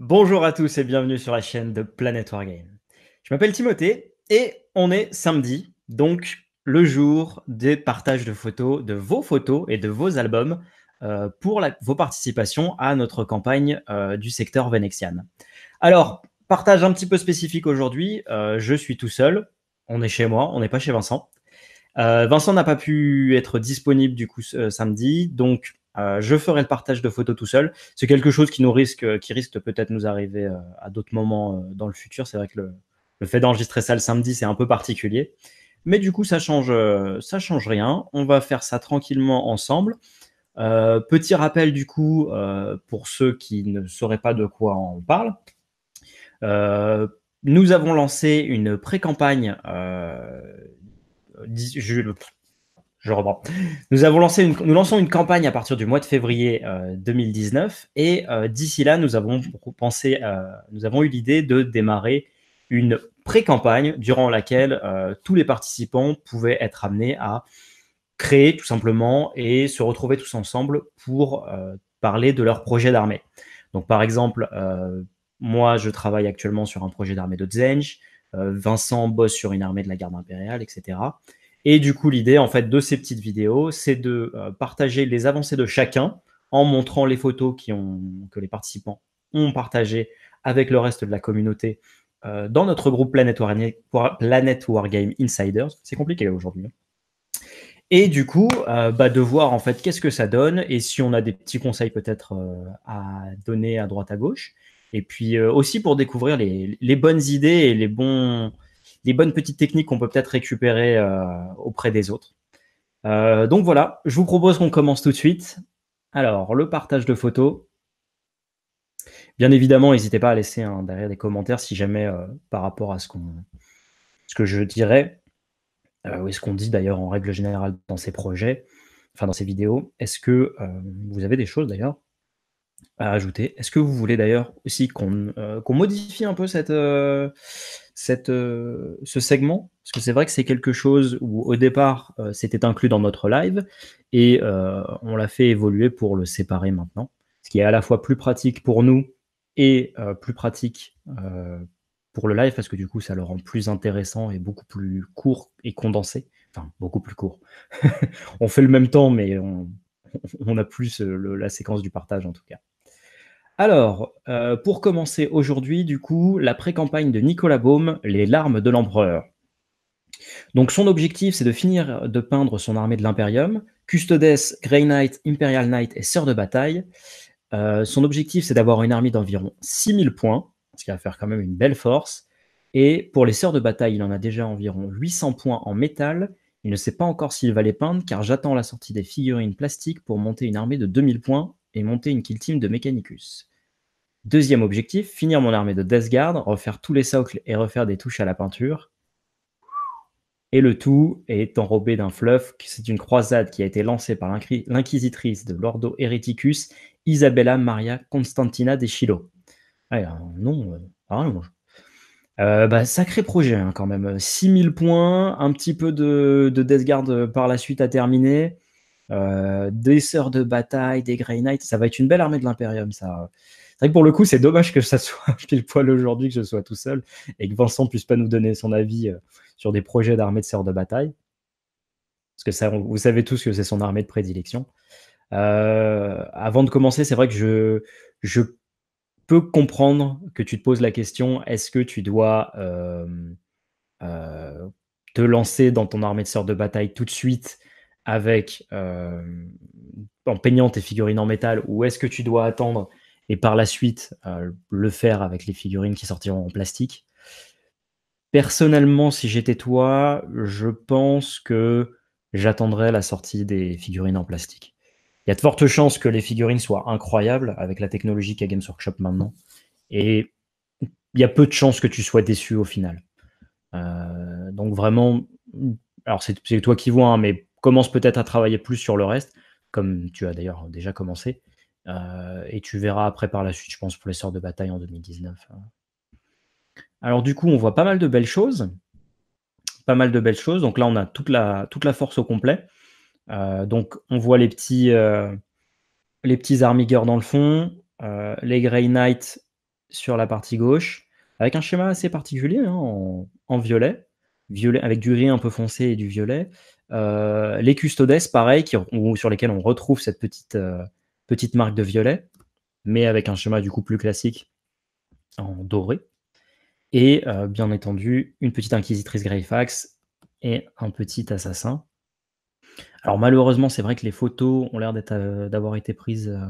Bonjour à tous et bienvenue sur la chaîne de Planet Wargame. Je m'appelle Timothée et on est samedi, donc le jour des partages de photos, de vos photos et de vos albums euh, pour vos participations à notre campagne euh, du secteur Venexian. Alors, partage un petit peu spécifique aujourd'hui, euh, je suis tout seul, on est chez moi, on n'est pas chez Vincent. Vincent n'a pas pu être disponible du coup samedi, donc euh, je ferai le partage de photos tout seul. C'est quelque chose qui nous risque, euh, qui risque peut-être nous arriver euh, à d'autres moments dans le futur. C'est vrai que le, le fait d'enregistrer ça le samedi, c'est un peu particulier. Mais du coup, ça change, ça change rien. On va faire ça tranquillement ensemble. petit rappel du coup pour ceux qui ne sauraient pas de quoi on parle. nous avons lancé une pré-campagne je reprends. Nous, lancé nous lançons une campagne à partir du mois de février 2019 euh, et euh, d'ici là, nous avons pensé, euh, nous avons eu l'idée de démarrer une pré-campagne durant laquelle tous les participants pouvaient être amenés à créer tout simplement et se retrouver tous ensemble pour parler de leur projet d'armée. Donc par exemple, moi je travaille actuellement sur un projet d'armée de Zenj, Vincent bosse sur une armée de la garde impériale, etc. Et du coup, l'idée en fait de ces petites vidéos, c'est de euh, partager les avancées de chacun en montrant les photos que les participants ont partagées avec le reste de la communauté euh, dans notre groupe Planet, Wargame, Insiders. C'est compliqué aujourd'hui. Hein. Et du coup, euh, bah, de voir en fait qu'est-ce que ça donne et si on a des petits conseils peut-être à donner à droite à gauche. Et puis aussi pour découvrir les bonnes idées et les bons, des bonnes petites techniques qu'on peut peut-être récupérer euh, auprès des autres. Euh, donc voilà, je vous propose qu'on commence tout de suite. Alors, le partage de photos. Bien évidemment, n'hésitez pas à laisser derrière des commentaires si jamais euh, par rapport à ce, ce que je dirais, ou est-ce qu'on dit d'ailleurs en règle générale dans ces projets, enfin dans ces vidéos, est-ce que vous avez des choses d'ailleurs à ajouter. Est-ce que vous voulez d'ailleurs aussi qu'on euh, modifie un peu cette, euh, cette, euh, ce segment Parce que c'est vrai que c'est quelque chose où au départ c'était inclus dans notre live et on l'a fait évoluer pour le séparer maintenant, ce qui est à la fois plus pratique pour nous et plus pratique pour le live parce que du coup ça le rend plus intéressant et beaucoup plus court et condensé. Enfin, beaucoup plus court. on fait le même temps mais on, on a plus euh, la séquence du partage en tout cas. Alors, euh, pour commencer aujourd'hui, du coup, la pré-campagne de Nicolas Baume, Les larmes de l'empereur. Donc son objectif, c'est de finir de peindre son armée de l'Imperium, Custodes, Grey Knight, Imperial Knight et Sœur de Bataille. Euh, son objectif, c'est d'avoir une armée d'environ 6000 points, ce qui va faire quand même une belle force. Et pour les Sœurs de Bataille, il en a déjà environ 800 points en métal il ne sait pas encore s'il va les peindre car j'attends la sortie des figurines plastiques pour monter une armée de 2000 points et monter une kill team de Mechanicus. Deuxième objectif, finir mon armée de Death Guard, refaire tous les socles et refaire des touches à la peinture. Et le tout est enrobé d'un fluff, c'est une croisade qui a été lancée par l'inquisitrice de l'Ordo Hereticus, Isabella Maria Constantina de Chilo. Ah, euh, ah non, nom, euh, bah, sacré projet hein, quand même. 6000 points, un petit peu de, Death Guard euh, par la suite à terminer. Euh, des sœurs de bataille, des Grey Knights, ça va être une belle armée de l'Imperium, ça. C'est vrai que pour le coup, c'est dommage que ça soit pile poil aujourd'hui, que je sois tout seul et que Vincent puisse pas nous donner son avis sur des projets d'armée de sœurs de bataille. Parce que vous savez tous que c'est son armée de prédilection. avant de commencer, c'est vrai que je peux comprendre que tu te poses la question, est-ce que tu dois euh, euh, te lancer dans ton armée de sœurs de bataille tout de suite avec euh, en peignant tes figurines en métal ou est-ce que tu dois attendre et par la suite le faire avec les figurines qui sortiront en plastique Personnellement, si j'étais toi, je pense que j'attendrais la sortie des figurines en plastique il y a de fortes chances que les figurines soient incroyables avec la technologie qu'a Games Workshop maintenant. Et il y a peu de chances que tu sois déçu au final. Euh, donc vraiment, alors c'est toi qui vois, hein, mais commence peut-être à travailler plus sur le reste, comme tu as d'ailleurs déjà commencé. Euh, et tu verras après par la suite, je pense, pour les sorts de bataille en 2019. Hein. Alors du coup, on voit pas mal de belles choses. Pas mal de belles choses. Donc là, on a toute la, toute la force au complet. Euh, donc on voit les petits, euh, les petits dans le fond, euh, les Grey Knights sur la partie gauche, avec un schéma assez particulier hein, en, violet, violet, avec du gris un peu foncé et du violet. les custodes, pareil, sur lesquels on retrouve cette petite, petite marque de violet, mais avec un schéma du coup plus classique en doré. Et bien entendu, une petite inquisitrice Greyfax et un petit assassin. Alors malheureusement, c'est vrai que les photos ont l'air euh, d'avoir été prises, euh,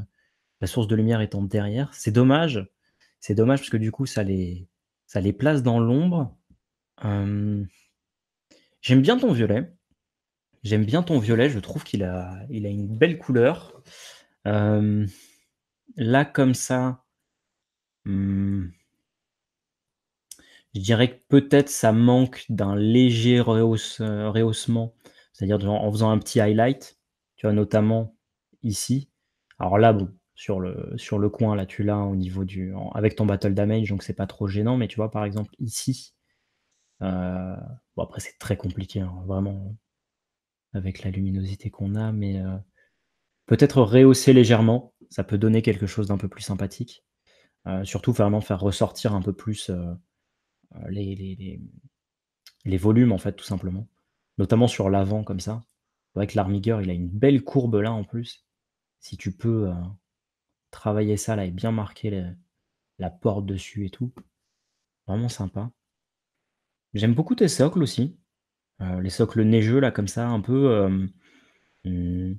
la source de lumière étant derrière. C'est dommage. C'est dommage parce que du coup, ça les, ça les place dans l'ombre. Hum, j'aime bien ton violet. J'aime bien ton violet. Je trouve qu'il a, il a une belle couleur. Hum, là, comme ça, hum, je dirais que peut-être ça manque d'un léger euh, rehaussement c'est-à-dire en faisant un petit highlight, tu vois, notamment ici. Alors là, bon, sur le, sur le coin, là, tu l'as au niveau du. avec ton battle damage, donc c'est pas trop gênant, mais tu vois, par exemple, ici. Euh, bon, après, c'est très compliqué, hein, vraiment, avec la luminosité qu'on a, mais euh, peut-être rehausser légèrement, ça peut donner quelque chose d'un peu plus sympathique. Euh, surtout, vraiment faire ressortir un peu plus les, les, volumes, en fait, tout simplement notamment sur l'avant comme ça. avec vrai que il a une belle courbe là en plus. Si tu peux euh, travailler ça là et bien marquer la, porte dessus et tout, vraiment sympa. J'aime beaucoup tes socles aussi. Euh, les socles neigeux là comme ça, un peu, euh, hmm,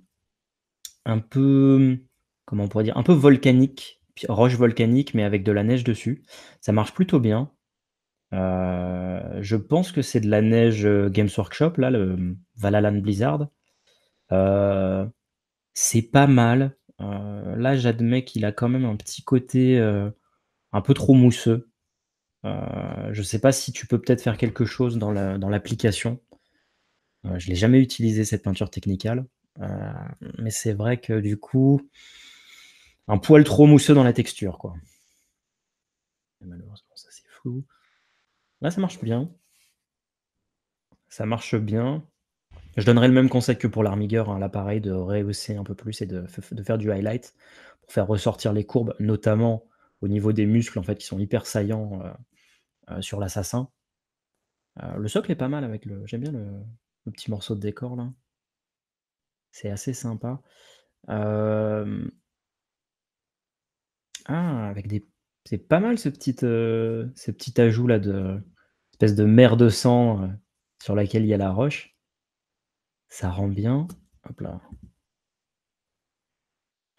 un peu, comment on pourrait dire, un peu volcanique, roche volcanique mais avec de la neige dessus. Ça marche plutôt bien. Euh, je pense que c'est de la neige euh, Games Workshop, là, le euh, Valalan Blizzard. c'est pas mal. là, j'admets qu'il a quand même un petit côté un peu trop mousseux. je sais pas si tu peux peut-être faire quelque chose dans l'application. je l'ai jamais utilisé cette peinture technique mais c'est vrai que du coup, un poil trop mousseux dans la texture, quoi. malheureusement, ça c'est flou. Là, ça marche bien. Ça marche bien. Je donnerai le même conseil que pour l'Armiger, hein, l'appareil de rehausser un peu plus et de, faire du highlight pour faire ressortir les courbes, notamment au niveau des muscles en fait qui sont hyper saillants euh, euh, sur l'assassin. Euh, le socle est pas mal avec le. J'aime bien le, petit morceau de décor là. C'est assez sympa. Ah, avec des c'est pas mal ce petit, euh, ce petit ajout là de espèce de mer de sang euh, sur laquelle il y a la roche. Ça rend bien. Hop là.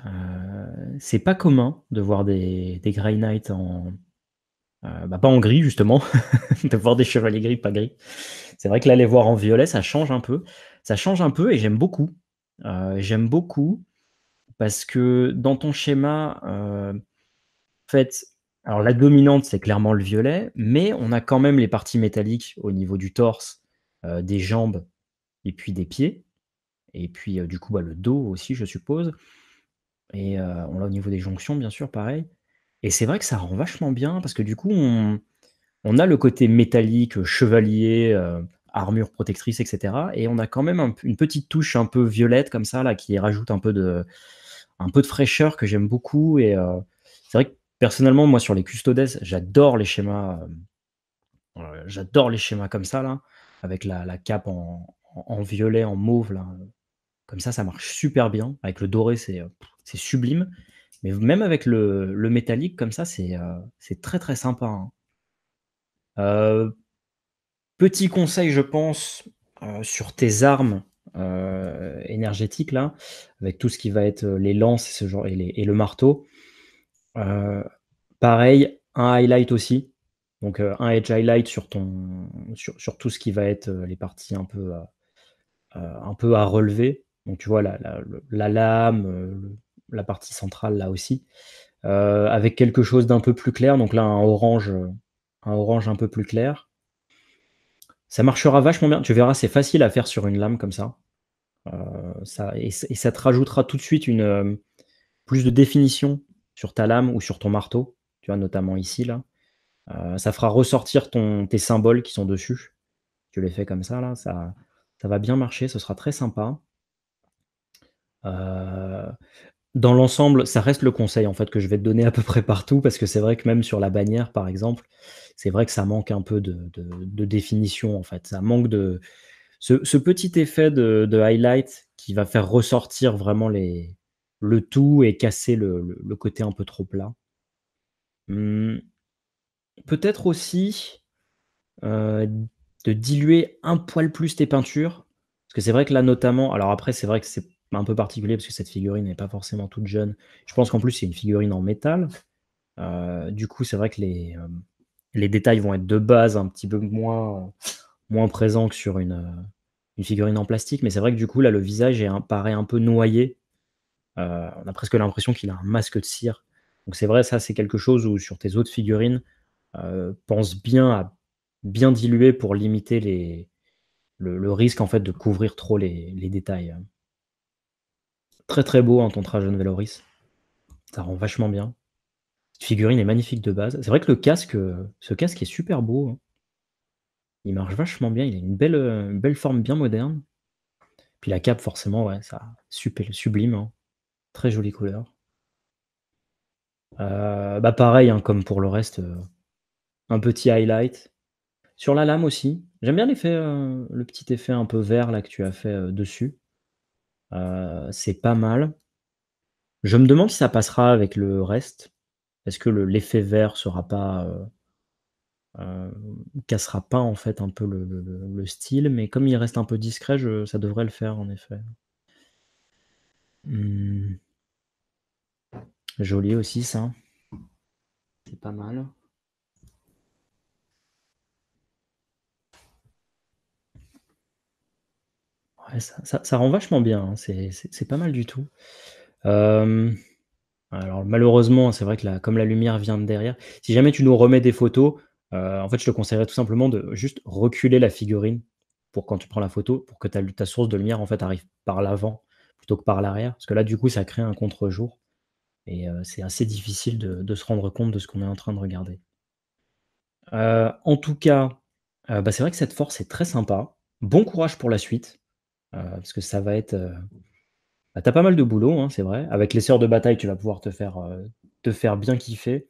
Euh, c'est pas commun de voir des, des Grey Knights en. Bah, pas en gris, justement. de voir des chevaliers gris, pas gris. C'est vrai que là, les voir en violet, ça change un peu. Ça change un peu et j'aime beaucoup. j'aime beaucoup parce que dans ton schéma, en fait, alors la dominante, c'est clairement le violet, mais on a quand même les parties métalliques au niveau du torse, euh, des jambes et puis des pieds. Et puis euh, du coup, bah, le dos aussi, je suppose. Et euh, on l'a au niveau des jonctions, bien sûr, pareil. Et c'est vrai que ça rend vachement bien parce que du coup, on, on a le côté métallique, chevalier, armure protectrice, etc. Et on a quand même une petite touche un peu violette comme ça, là, qui rajoute un peu de, un peu de fraîcheur que j'aime beaucoup. Et c'est vrai que Personnellement, moi, sur les custodes, j'adore les schémas. Euh, euh, j'adore les schémas comme ça, là, avec la, cape en, violet, en mauve, là. Comme ça, ça marche super bien. Avec le doré, c'est euh, sublime. Mais même avec le, métallique, comme ça, c'est très très sympa. Hein. petit conseil, je pense, sur tes armes énergétiques, là, avec tout ce qui va être les lances ce genre, et le marteau. Euh, pareil, un highlight aussi. Donc euh, un edge highlight sur tout ce qui va être euh, les parties un peu à, relever. Donc tu vois la, lame, la partie centrale là aussi, avec quelque chose d'un peu plus clair. Donc là un orange, un orange un peu plus clair. Ça marchera vachement bien. Tu verras, c'est facile à faire sur une lame comme ça. et, et, ça te rajoutera tout de suite une plus de définition sur ta lame ou sur ton marteau, tu vois, notamment ici, là. Euh, ça fera ressortir ton, tes symboles qui sont dessus. Tu les fais comme ça, là, ça, ça va bien marcher, ce sera très sympa. Euh, dans l'ensemble, ça reste le conseil en fait que je vais te donner à peu près partout, parce que c'est vrai que même sur la bannière, par exemple, c'est vrai que ça manque un peu de, définition en fait. Ça manque de ce, petit effet de, highlight qui va faire ressortir vraiment les, le tout et casser le, côté un peu trop plat. Hum, peut-être aussi euh, de diluer un poil plus tes peintures. Parce que c'est vrai que là, notamment, alors après, c'est vrai que c'est un peu particulier parce que cette figurine n'est pas forcément toute jeune. Je pense qu'en plus, c'est une figurine en métal. Euh, du coup, c'est vrai que les, euh, les, détails vont être de base un petit peu moins, moins présents que sur une, une figurine en plastique. Mais c'est vrai que du coup, là, le visage est un, paraît un peu noyé euh, on a presque l'impression qu'il a un masque de cire. Donc c'est vrai, ça c'est quelque chose où sur tes autres figurines, euh, pense bien à bien diluer pour limiter le, risque en fait de couvrir trop les, détails. Très très beau hein, ton trajet Veloris. Ça rend vachement bien. Cette figurine est magnifique de base. C'est vrai que le casque, ce casque est super beau. Hein. Il marche vachement bien. Il a une belle, belle forme bien moderne. Puis la cape, forcément, ouais, ça super sublime. Hein. Très jolie couleur. Euh, bah, pareil, hein, comme pour le reste, euh, un petit highlight. Sur la lame aussi, j'aime bien l'effet, euh, le petit effet un peu vert là que tu as fait dessus. c'est pas mal. Je me demande si ça passera avec le reste. Est-ce que l'effet vert sera pas cassera pas en fait un peu le, style, mais comme il reste un peu discret, ça devrait le faire en effet. Hmm. Joli aussi, ça. C'est pas mal. Ouais, ça, rend vachement bien. Hein. C'est pas mal du tout. Euh, alors malheureusement, c'est vrai que comme la lumière vient de derrière, si jamais tu nous remets des photos, euh, en fait, je te conseillerais tout simplement de juste reculer la figurine pour quand tu prends la photo, pour que ta, ta source de lumière en fait arrive par l'avant par l'arrière. Parce que là, du coup, ça crée un contre-jour. Et euh, c'est assez difficile de, se rendre compte de ce qu'on est en train de regarder. Euh, en tout cas, euh, bah, c'est vrai que cette force est très sympa. Bon courage pour la suite. parce que ça va être. Bah, t'as pas mal de boulot, hein, c'est vrai. Avec les sœurs de bataille, tu vas pouvoir te faire, te faire bien kiffer.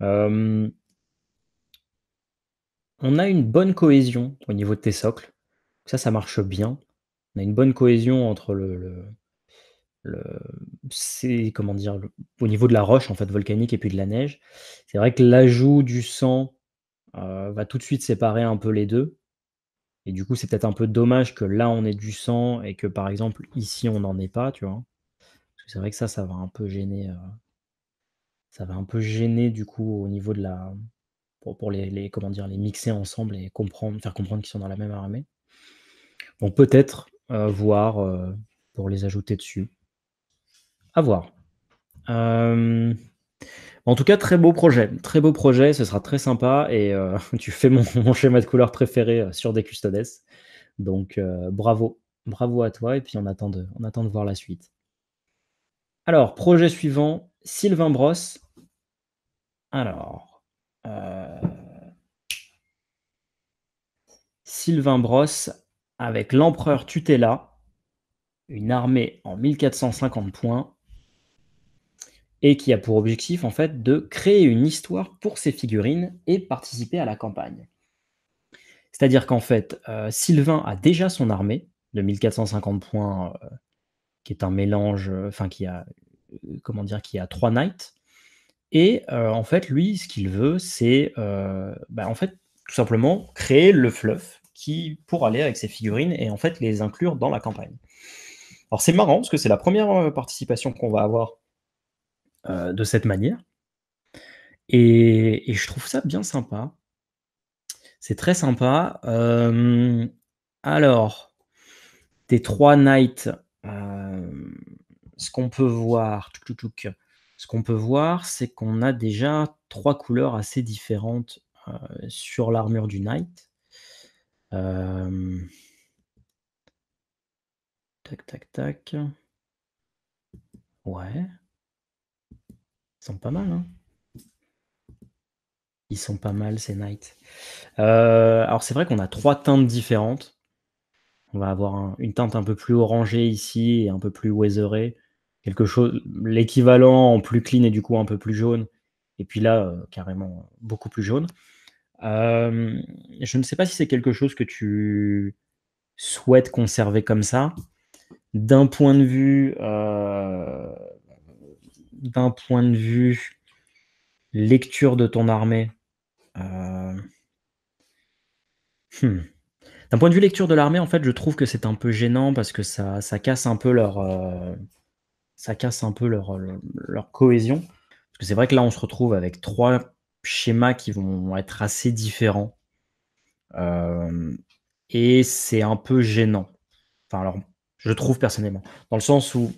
on a une bonne cohésion au niveau de tes socles. Ça, ça marche bien on a une bonne cohésion entre le, le, c'est comment dire au niveau de la roche en fait volcanique et puis de la neige. C'est vrai que l'ajout du sang euh, va tout de suite séparer un peu les deux. Et du coup, c'est peut-être un peu dommage que là on ait du sang et que par exemple ici on n'en ait pas, tu vois. C'est vrai que ça, ça va un peu gêner. Euh, ça va un peu gêner du coup au niveau de la pour, pour les, les, comment dire les mixer ensemble et comprendre, faire comprendre qu'ils sont dans la même armée. bon peut-être voir euh, pour les ajouter dessus. À voir. Euh, en tout cas, très beau projet. Très beau projet, ce sera très sympa. Et euh, tu fais mon, schéma de couleur préféré sur des custodes. Donc bravo. Bravo à toi. Et puis on attend, de, on attend de voir la suite. Alors, projet suivant, Sylvain Brosse. Alors. Sylvain Brosse avec l'empereur Tutela, une armée en 1450 points, et qui a pour objectif en fait de créer une histoire pour ses figurines et participer à la campagne. C'est-à-dire qu'en fait, euh, Sylvain a déjà son armée de 1450 points, euh, qui est un mélange, euh, enfin qui a, comment dire, qui a trois knights. Et en fait, lui, ce qu'il veut, c'est, bah, en fait, tout simplement créer le fluff, pour aller avec ses figurines et en fait les inclure dans la campagne. Alors c'est marrant parce que c'est la première euh, participation qu'on va avoir euh, de cette manière. Et, je trouve ça bien sympa. C'est très sympa. Euh, alors, des trois knights ce qu'on peut voir, ce qu'on peut voir, c'est qu'on a déjà trois couleurs assez différentes sur l'armure du knight. Euh, tac, tac, tac. Ouais. Ils sont pas mal, hein. Ils sont pas mal, ces Knights. Euh, alors, c'est vrai qu'on a trois teintes différentes. On va avoir une teinte un peu plus orangée ici et un peu plus weatherée. Quelque chose, l'équivalent en plus clean et du coup un peu plus jaune. Et puis là, euh, carrément beaucoup plus jaune. Euh, je ne sais pas si c'est quelque chose que tu souhaites conserver comme ça. D'un point de vue, euh, d'un point de vue lecture de ton armée. Euh, hmm. D'un point de vue lecture de l'armée, en fait, je trouve que c'est un peu gênant parce que ça, casse un peu leur, ça casse un peu leur cohésion. Parce que c'est vrai que là, on se retrouve avec trois schémas qui vont être assez différents. Euh, et c'est un peu gênant. Enfin, alors, je trouve personnellement. Dans le sens où,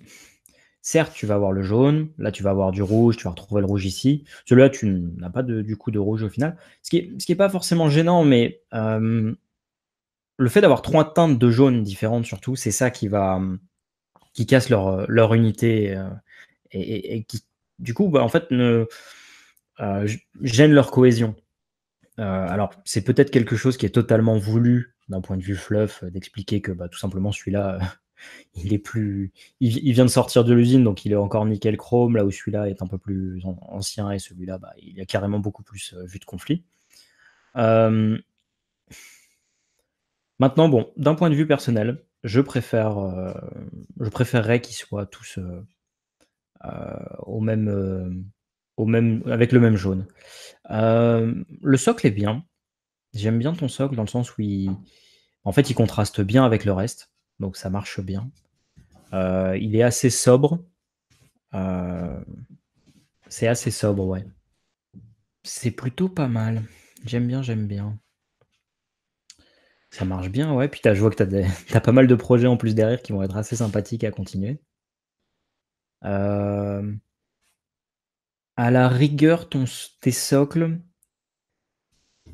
certes, tu vas avoir le jaune, là, tu vas avoir du rouge, tu vas retrouver le rouge ici. Celui-là, tu n'as pas de, du coup de rouge au final. Ce qui n'est est pas forcément gênant, mais euh, le fait d'avoir trois teintes de jaune différentes, surtout, c'est ça qui va qui casse leur, leur unité euh, et, et, qui, du coup, bah, en fait, ne gêne euh, leur cohésion. Euh, alors, c'est peut-être quelque chose qui est totalement voulu d'un point de vue fluff, euh, d'expliquer que bah, tout simplement celui-là, il est plus, il, vient de sortir de l'usine, donc il est encore nickel chrome, là où celui-là est un peu plus ancien et celui-là, bah, il a carrément beaucoup plus vu de conflit. Maintenant, bon, d'un point de vue personnel, je préfère, je préférerais qu'ils soient tous au même, même, avec le même jaune. Euh, le socle est bien. J'aime bien ton socle dans le sens où il, en fait, il contraste bien avec le reste, donc ça marche bien. Euh, il est assez sobre. Euh, c'est assez sobre, ouais. C'est plutôt pas mal. J'aime bien, j'aime bien. Ça marche bien, ouais. Puis as, je vois que tu as, pas mal de projets en plus derrière qui vont être assez sympathiques à continuer. Euh à la rigueur ton, tes socles,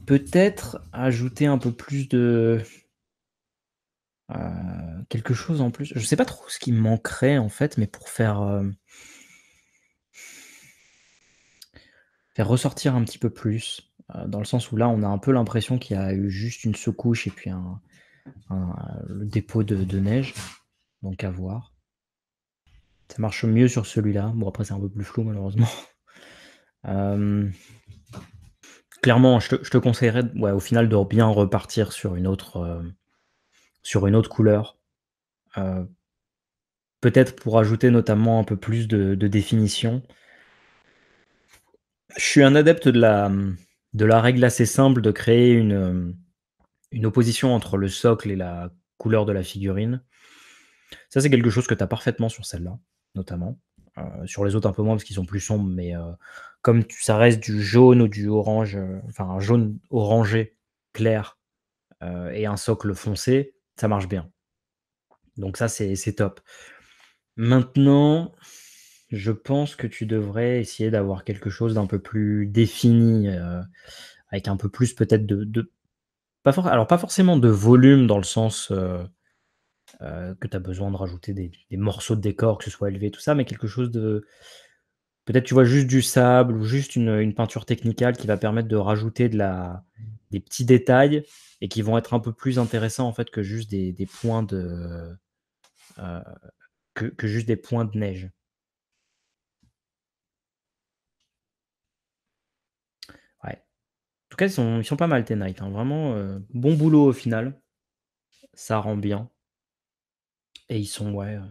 peut-être ajouter un peu plus de euh, quelque chose en plus. Je sais pas trop ce qui manquerait en fait, mais pour faire euh, faire ressortir un petit peu plus, euh, dans le sens où là on a un peu l'impression qu'il y a eu juste une secouche et puis un, le dépôt de, de neige, donc à voir. Ça marche mieux sur celui-là. Bon après c'est un peu plus flou malheureusement. Euh, clairement, je te, conseillerais au final de bien repartir sur une autre, euh, sur une autre couleur. Euh, peut-être pour ajouter notamment un peu plus de, définition. Je suis un adepte de la, règle assez simple de créer une, opposition entre le socle et la couleur de la figurine. Ça, c'est quelque chose que tu as parfaitement sur celle-là, notamment. sur les autres un peu moins parce qu'ils sont plus sombres, mais comme tu, ça reste du jaune ou du orange, euh, enfin un jaune orangé clair euh, et un socle foncé, ça marche bien. Donc ça, c'est top. Maintenant, je pense que tu devrais essayer d'avoir quelque chose d'un peu plus défini, euh, avec un peu plus peut-être de, pas alors pas forcément de volume dans le sens que tu as besoin de rajouter des, des, morceaux de décor, que ce soit élevé, tout ça, mais quelque chose de Peut-être tu vois juste du sable ou juste une, peinture technicale qui va permettre de rajouter des petits détails et qui vont être un peu plus intéressants en fait que juste des, points de euh, que, juste des points de neige. Ouais. En tout cas, ils sont, sont pas mal tes Night hein. Vraiment euh, bon boulot au final. Ça rend bien. Et ils sont ouais. Euh,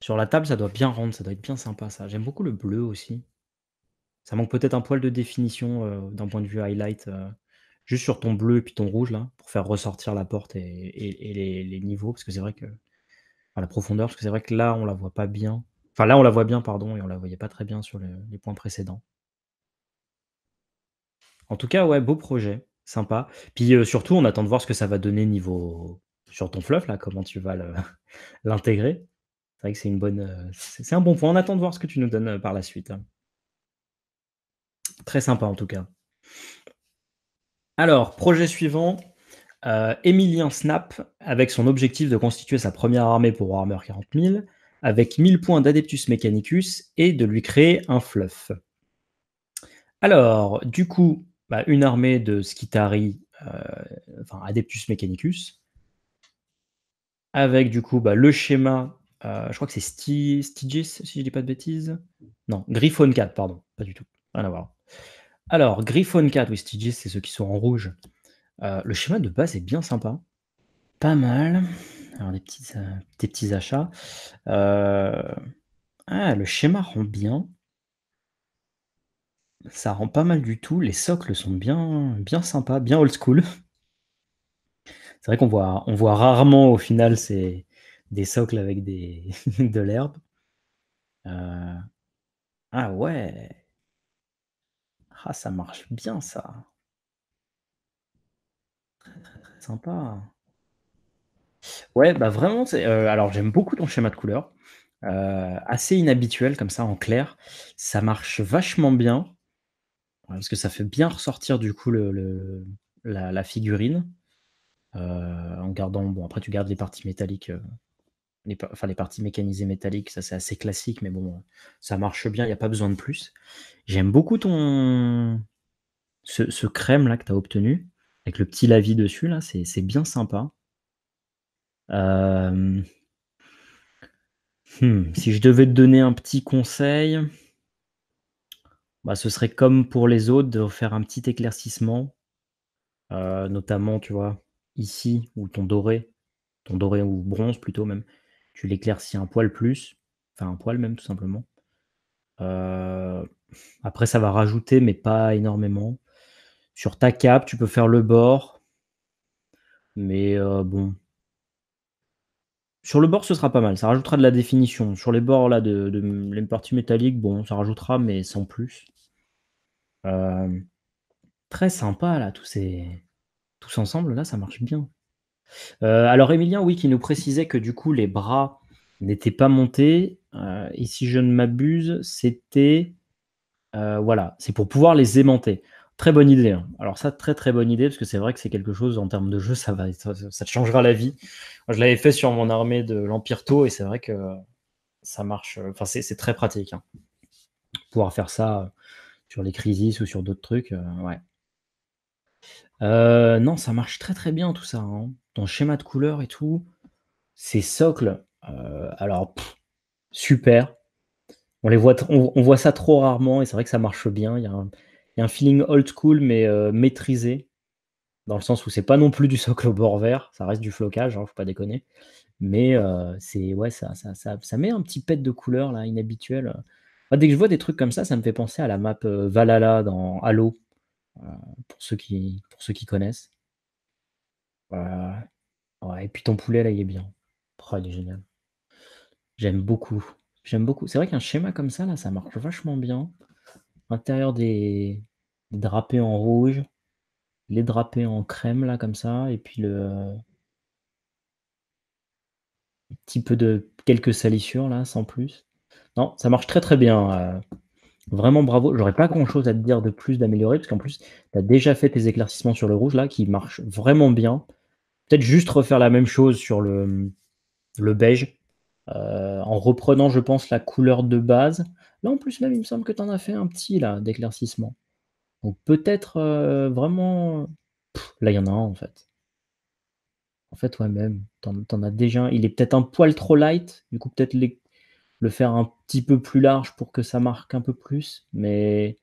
sur la table, ça doit bien rendre, ça doit être bien sympa ça. J'aime beaucoup le bleu aussi. Ça manque peut-être un poil de définition euh, d'un point de vue highlight, euh, juste sur ton bleu et puis ton rouge là, pour faire ressortir la porte et, les, niveaux, parce que c'est vrai que. la profondeur, parce que c'est vrai que là, on la voit pas bien. Enfin, là, on la voit bien, pardon, et on la voyait pas très bien sur les points précédents. En tout cas, ouais, beau projet, sympa. Puis euh, surtout, on attend de voir ce que ça va donner niveau sur ton fluff, là, comment tu vas l'intégrer c'est une bonne, euh, c'est un bon point. On attend de voir ce que tu nous donnes euh, par la suite. Très sympa en tout cas. Alors, projet suivant, euh, Emilien Snap, avec son objectif de constituer sa première armée pour Warhammer 40 mille, avec 1000 points d'Adeptus Mechanicus et de lui créer un fluff. Alors, du coup, bah, une armée de Skitari, enfin Adeptus Mechanicus, avec du coup bah, le schéma euh, je crois que c'est Stigis, si je dis pas de bêtises. Non, Griffon 4, pardon, pas du tout. à voir. Alors, Griffon 4, oui, Stigis, c'est ceux qui sont en rouge. Euh, le schéma de base est bien sympa. Pas mal. Alors, des petits, euh, des petits achats. Ah, le schéma rend bien ça rend pas mal du tout. Les socles sont bien, bien sympas, bien old school. C'est vrai qu'on voit, on voit rarement au final ces, des socles avec des, de l'herbe. Euh, ah ouais. Ah, ça marche bien ça. Très, très, très sympa. Ouais, bah vraiment, euh, alors j'aime beaucoup ton schéma de couleur. Euh, assez inhabituel comme ça en clair. Ça marche vachement bien. Parce que ça fait bien ressortir du coup le, la, figurine. en gardant, bon après tu gardes les parties métalliques les, enfin, les parties mécanisées métalliques, ça c'est assez classique, mais bon, ça marche bien, il n'y a pas besoin de plus. J'aime beaucoup ton ce, crème là que tu as obtenu, avec le petit lavis dessus, là, c'est bien sympa. Euh, hmm, si je devais te donner un petit conseil, bah, ce serait comme pour les autres de faire un petit éclaircissement, euh, notamment, tu vois, ici, ou ton doré, ton doré ou bronze plutôt même, tu l'éclaircis un poil plus, enfin un poil même tout simplement. Euh, après, ça va rajouter, mais pas énormément. Sur ta cape, tu peux faire le bord, mais euh, bon. Sur le bord, ce sera pas mal. Ça rajoutera de la définition. Sur les bords là de, de, les parties métalliques, bon, ça rajoutera, mais sans plus. Euh, très sympa là, tous ces tous ensemble là, ça marche bien. Euh, alors Emilien, oui, qui nous précisait que du coup les bras n'étaient pas montés. Euh, et si je ne m'abuse, c'était euh, voilà, c'est pour pouvoir les aimanter. Très bonne idée. Hein. Alors ça, très très bonne idée parce que c'est vrai que c'est quelque chose en termes de jeu, ça va, ça, changera la vie. je l'avais fait sur mon armée de l'Empire Tau et c'est vrai que ça marche. Enfin, c'est très pratique. Hein. Pouvoir faire ça sur les crises ou sur d'autres trucs, ouais. non, ça marche très très bien tout ça. Hein ton schéma de couleur et tout, ces socles, euh, alors super. On les voit, on, voit ça trop rarement et c'est vrai que ça marche bien. Il y, a un, feeling old school mais euh, maîtrisé dans le sens où c'est pas non plus du socle au bord vert, ça reste du flocage, hein, faut pas déconner. Mais euh, c'est ouais, ça ça, ça, met un petit pet de couleur là, inhabituel. dès que je vois des trucs comme ça, ça me fait penser à la map Valhalla dans Halo, pour ceux qui pour ceux qui connaissent et puis ton poulet, là, il est bien. Oh, il est génial. J'aime beaucoup. J'aime beaucoup. C'est vrai qu'un schéma comme ça, là, ça marche vachement bien. Intérieur des, drapés en rouge, les drapés en crème, là, comme ça, et puis le petit peu de quelques salissures, là, sans plus. Non, ça marche très très bien. Euh, Vraiment bravo. J'aurais pas grand chose à te dire de plus d'améliorer, parce qu'en plus, tu as déjà fait tes éclaircissements sur le rouge là, qui marche vraiment bien. Peut-être juste refaire la même chose sur le, beige, euh, en reprenant, je pense, la couleur de base. Là, en plus, même, il me semble que tu en as fait un petit là d'éclaircissement. Donc peut-être euh, vraiment. là, il y en a un en fait. En fait, ouais, même. T'en, en as déjà Il est peut-être un poil trop light. Du coup, peut-être les le faire un petit peu plus large pour que ça marque un peu plus. Mais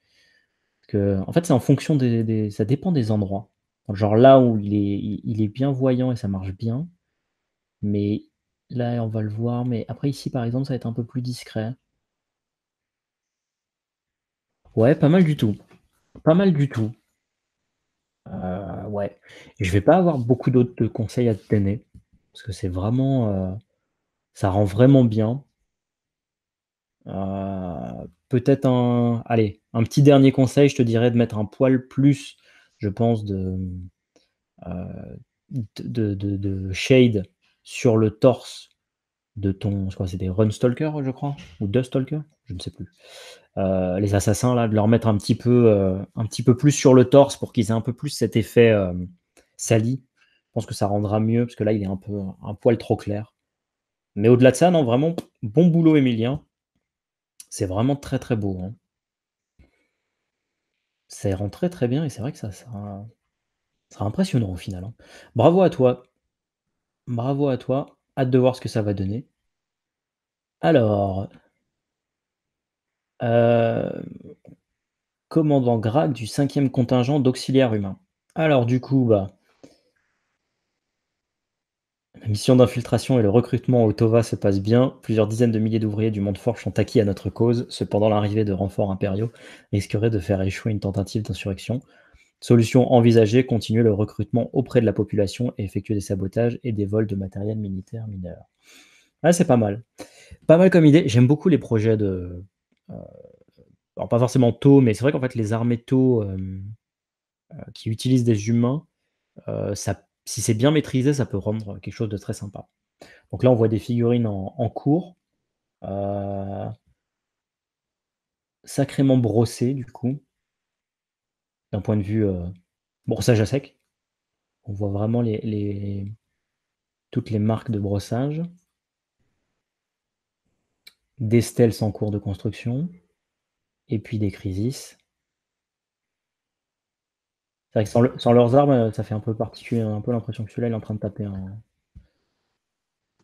que, en fait, c'est en fonction des, Ça dépend des endroits. Genre là où il est, il est bien voyant et ça marche bien. Mais là, on va le voir. Mais après, ici, par exemple, ça va être un peu plus discret. Ouais, pas mal du tout. Pas mal du tout. Euh, ouais. je vais pas avoir beaucoup d'autres conseils à te donner. Parce que c'est vraiment. Euh, ça rend vraiment bien. Euh, peut-être un, allez, un petit dernier conseil, je te dirais de mettre un poil plus, je pense, de, euh, de, shade sur le torse de ton, je crois c'était stalker je crois, ou stalker je ne sais plus. Euh, les assassins là, de leur mettre un petit peu, un petit peu plus sur le torse pour qu'ils aient un peu plus cet effet sali. Je pense que ça rendra mieux parce que là il est un peu un poil trop clair. Mais au-delà de ça, non, vraiment bon boulot Emilien. C'est vraiment très très beau, C'est hein. Ça très bien et c'est vrai que ça sera, ça sera impressionnant au final. Hein. Bravo à toi. Bravo à toi. Hâte de voir ce que ça va donner. Alors, euh, commandant grade du cinquième contingent d'auxiliaires humains. Alors du coup, bah, la mission d'infiltration et le recrutement au Tova se passe bien, plusieurs dizaines de milliers d'ouvriers du monde fort sont acquis à notre cause, cependant l'arrivée de renforts impériaux risquerait de faire échouer une tentative d'insurrection. Solution envisagée, continuer le recrutement auprès de la population et effectuer des sabotages et des vols de matériel militaire mineur. c'est pas mal. Pas mal comme idée. J'aime beaucoup les projets de... Euh, alors, pas forcément tôt, mais c'est vrai qu'en fait les armées tôt euh, euh, qui utilisent des humains, ça si c'est bien maîtrisé, ça peut rendre quelque chose de très sympa. Donc là, on voit des figurines en, cours. Euh, sacrément brossées, du coup. D'un point de vue euh, brossage à sec. On voit vraiment toutes les marques de brossage. Des stèles en cours de construction. Et puis des crises. C'est vrai que sans, leurs armes, euh, ça fait un peu particulier, un peu l'impression que celui-là est en train de taper un,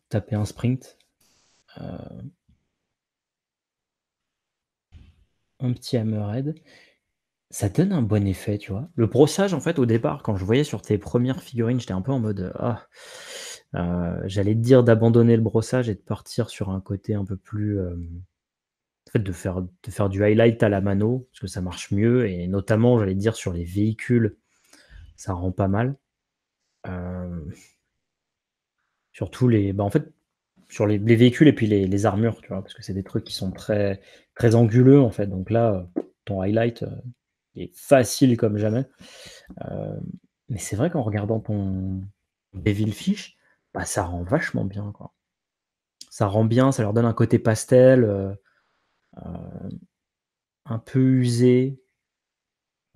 taper un sprint. Euh, un petit hammerhead. Ça donne un bon effet, tu vois. Le brossage, en fait, au départ, quand je voyais sur tes premières figurines, j'étais un peu en mode euh, ah, j'allais te dire d'abandonner le brossage et de partir sur un côté un peu plus fait, de faire, de faire du highlight à la mano, parce que ça marche mieux, et notamment, j'allais dire, sur les véhicules, ça rend pas mal. Euh, surtout les. Bah, en fait, sur les, les véhicules et puis les, armures, tu vois, parce que c'est des trucs qui sont très, très anguleux, en fait. Donc là, ton highlight euh, est facile comme jamais. Euh, mais c'est vrai qu'en regardant ton Devil Fish, bah, ça rend vachement bien, quoi. Ça rend bien, ça leur donne un côté pastel un peu usé.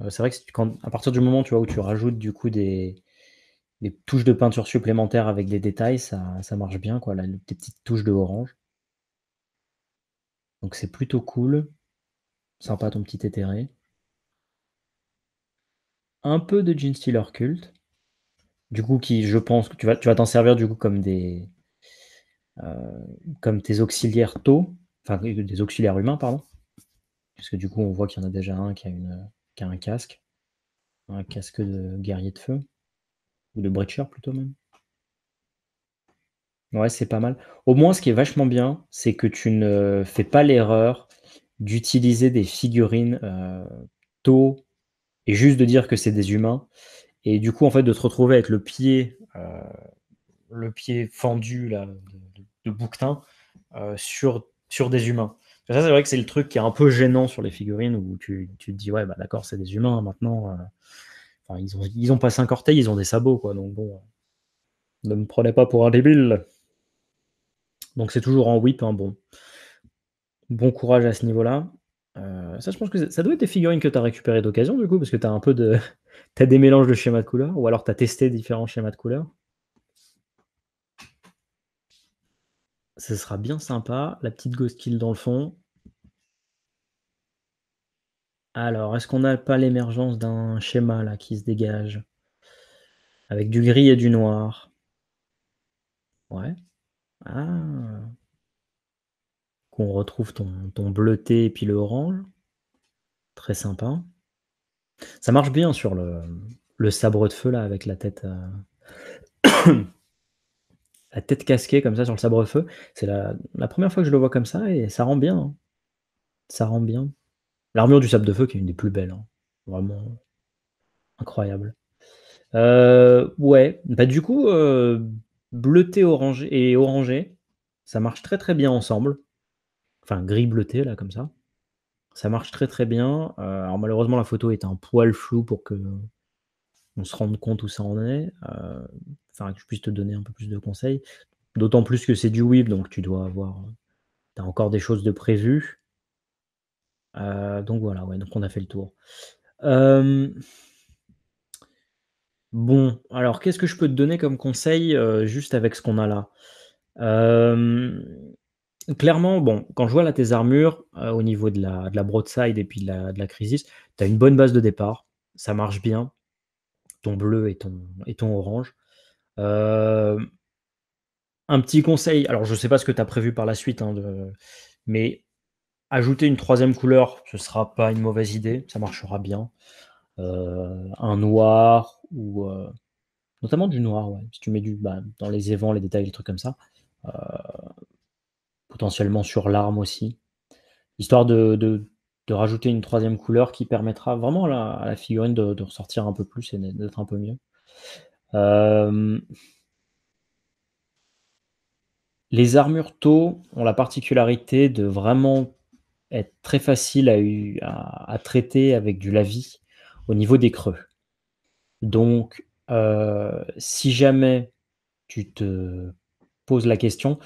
Euh, c'est vrai que quand, à partir du moment tu vois, où tu rajoutes du coup des, touches de peinture supplémentaires avec des détails, ça, marche bien, quoi, des petites touches de orange. Donc c'est plutôt cool. Sympa ton petit éthéré. Un peu de jean Stealer culte. Du coup, qui, je pense que tu vas t'en servir du coup comme des. Euh, comme tes auxiliaires tôt enfin des auxiliaires humains, pardon. Parce que du coup, on voit qu'il y en a déjà un qui a, une, un casque, un casque de guerrier de feu, ou de breacher plutôt même. Ouais, c'est pas mal. Au moins, ce qui est vachement bien, c'est que tu ne fais pas l'erreur d'utiliser des figurines euh, tôt et juste de dire que c'est des humains. Et du coup, en fait, de te retrouver avec le pied, euh, le pied fendu là, de, bouquetin euh, sur sur des humains. Ça, c'est vrai que c'est le truc qui est un peu gênant sur les figurines où tu, te dis, ouais, bah d'accord, c'est des humains maintenant. Euh, enfin, ils, ont, ils ont pas cinq orteils, ils ont des sabots, quoi. Donc bon, euh, ne me prenez pas pour un débile. Donc c'est toujours en whip, hein, bon. Bon courage à ce niveau-là. Euh, ça, je pense que ça, doit être des figurines que tu as récupérées d'occasion, du coup, parce que tu as un peu de. tu as des mélanges de schémas de couleurs, ou alors tu as testé différents schémas de couleurs. Ce sera bien sympa. La petite Ghost Kill dans le fond. Alors, est-ce qu'on n'a pas l'émergence d'un schéma là qui se dégage Avec du gris et du noir. Ouais. Ah. Qu'on retrouve ton, bleuté et puis le orange. Très sympa. Ça marche bien sur le, sabre de feu là avec la tête. Euh, la tête casquée comme ça sur le sabre-feu. C'est la, première fois que je le vois comme ça et ça rend bien. Hein. Ça rend bien. L'armure du sabre de feu qui est une des plus belles. Hein. Vraiment incroyable. Euh, ouais, bah du coup, euh, bleuté orange et orangé, ça marche très très bien ensemble. Enfin, gris bleuté là comme ça. Ça marche très très bien. Euh, alors malheureusement la photo est un poil flou pour que on se rende compte où ça en est, euh, enfin que je puisse te donner un peu plus de conseils. D'autant plus que c'est du whip, donc tu dois avoir, tu as encore des choses de prévues. Euh, donc voilà, ouais, donc on a fait le tour. Euh, bon, alors qu'est-ce que je peux te donner comme conseil juste avec ce qu'on a là Clairement, bon, quand je vois là tes armures au niveau de la, broadside et puis de la, de la crisis, tu as une bonne base de départ, ça marche bien ton bleu et ton, et ton orange. Euh, un petit conseil, alors je sais pas ce que tu as prévu par la suite, hein, mais ajouter une troisième couleur, ce sera pas une mauvaise idée, ça marchera bien. Euh, un noir ou euh, notamment du noir, si tu mets du bah, dans les évents, les détails, les trucs comme ça. potentiellement sur l'arme aussi. Histoire de de rajouter une troisième couleur qui permettra vraiment à la, figurine de, ressortir un peu plus et d'être un peu mieux. Euh, les armures tôt ont la particularité de vraiment être très faciles à, traiter avec du lavis au niveau des creux. Donc, euh, si jamais tu te poses la question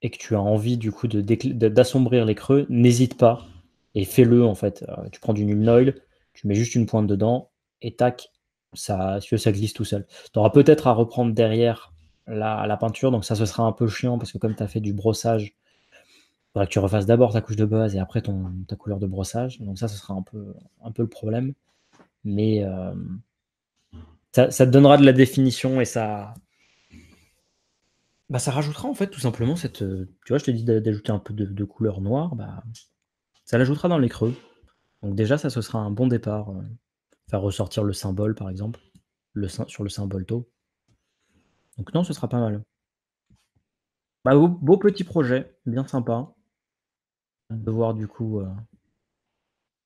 et que tu as envie du coup d'assombrir les creux, n'hésite pas et fais-le en fait. Euh, tu prends du Nulnoil, tu mets juste une pointe dedans et tac, ça, ça glisse tout seul. Tu auras peut-être à reprendre derrière la, la, peinture, donc ça ce sera un peu chiant parce que comme tu as fait du brossage, il faudrait que tu refasses d'abord ta couche de base et après ton, ta couleur de brossage. Donc ça ce sera un peu, un peu le problème. Mais euh, ça, te donnera de la définition et ça. Bah, ça rajoutera en fait tout simplement cette. Euh, tu vois, je te dis d'ajouter un peu de, de couleur noire. Bah, ça l'ajoutera dans les creux. Donc déjà, ça, ce sera un bon départ. Euh, faire ressortir le symbole, par exemple, le, sur le symbole tôt. Donc non, ce sera pas mal. Bah, beau, petit projet, bien sympa. De voir du coup euh,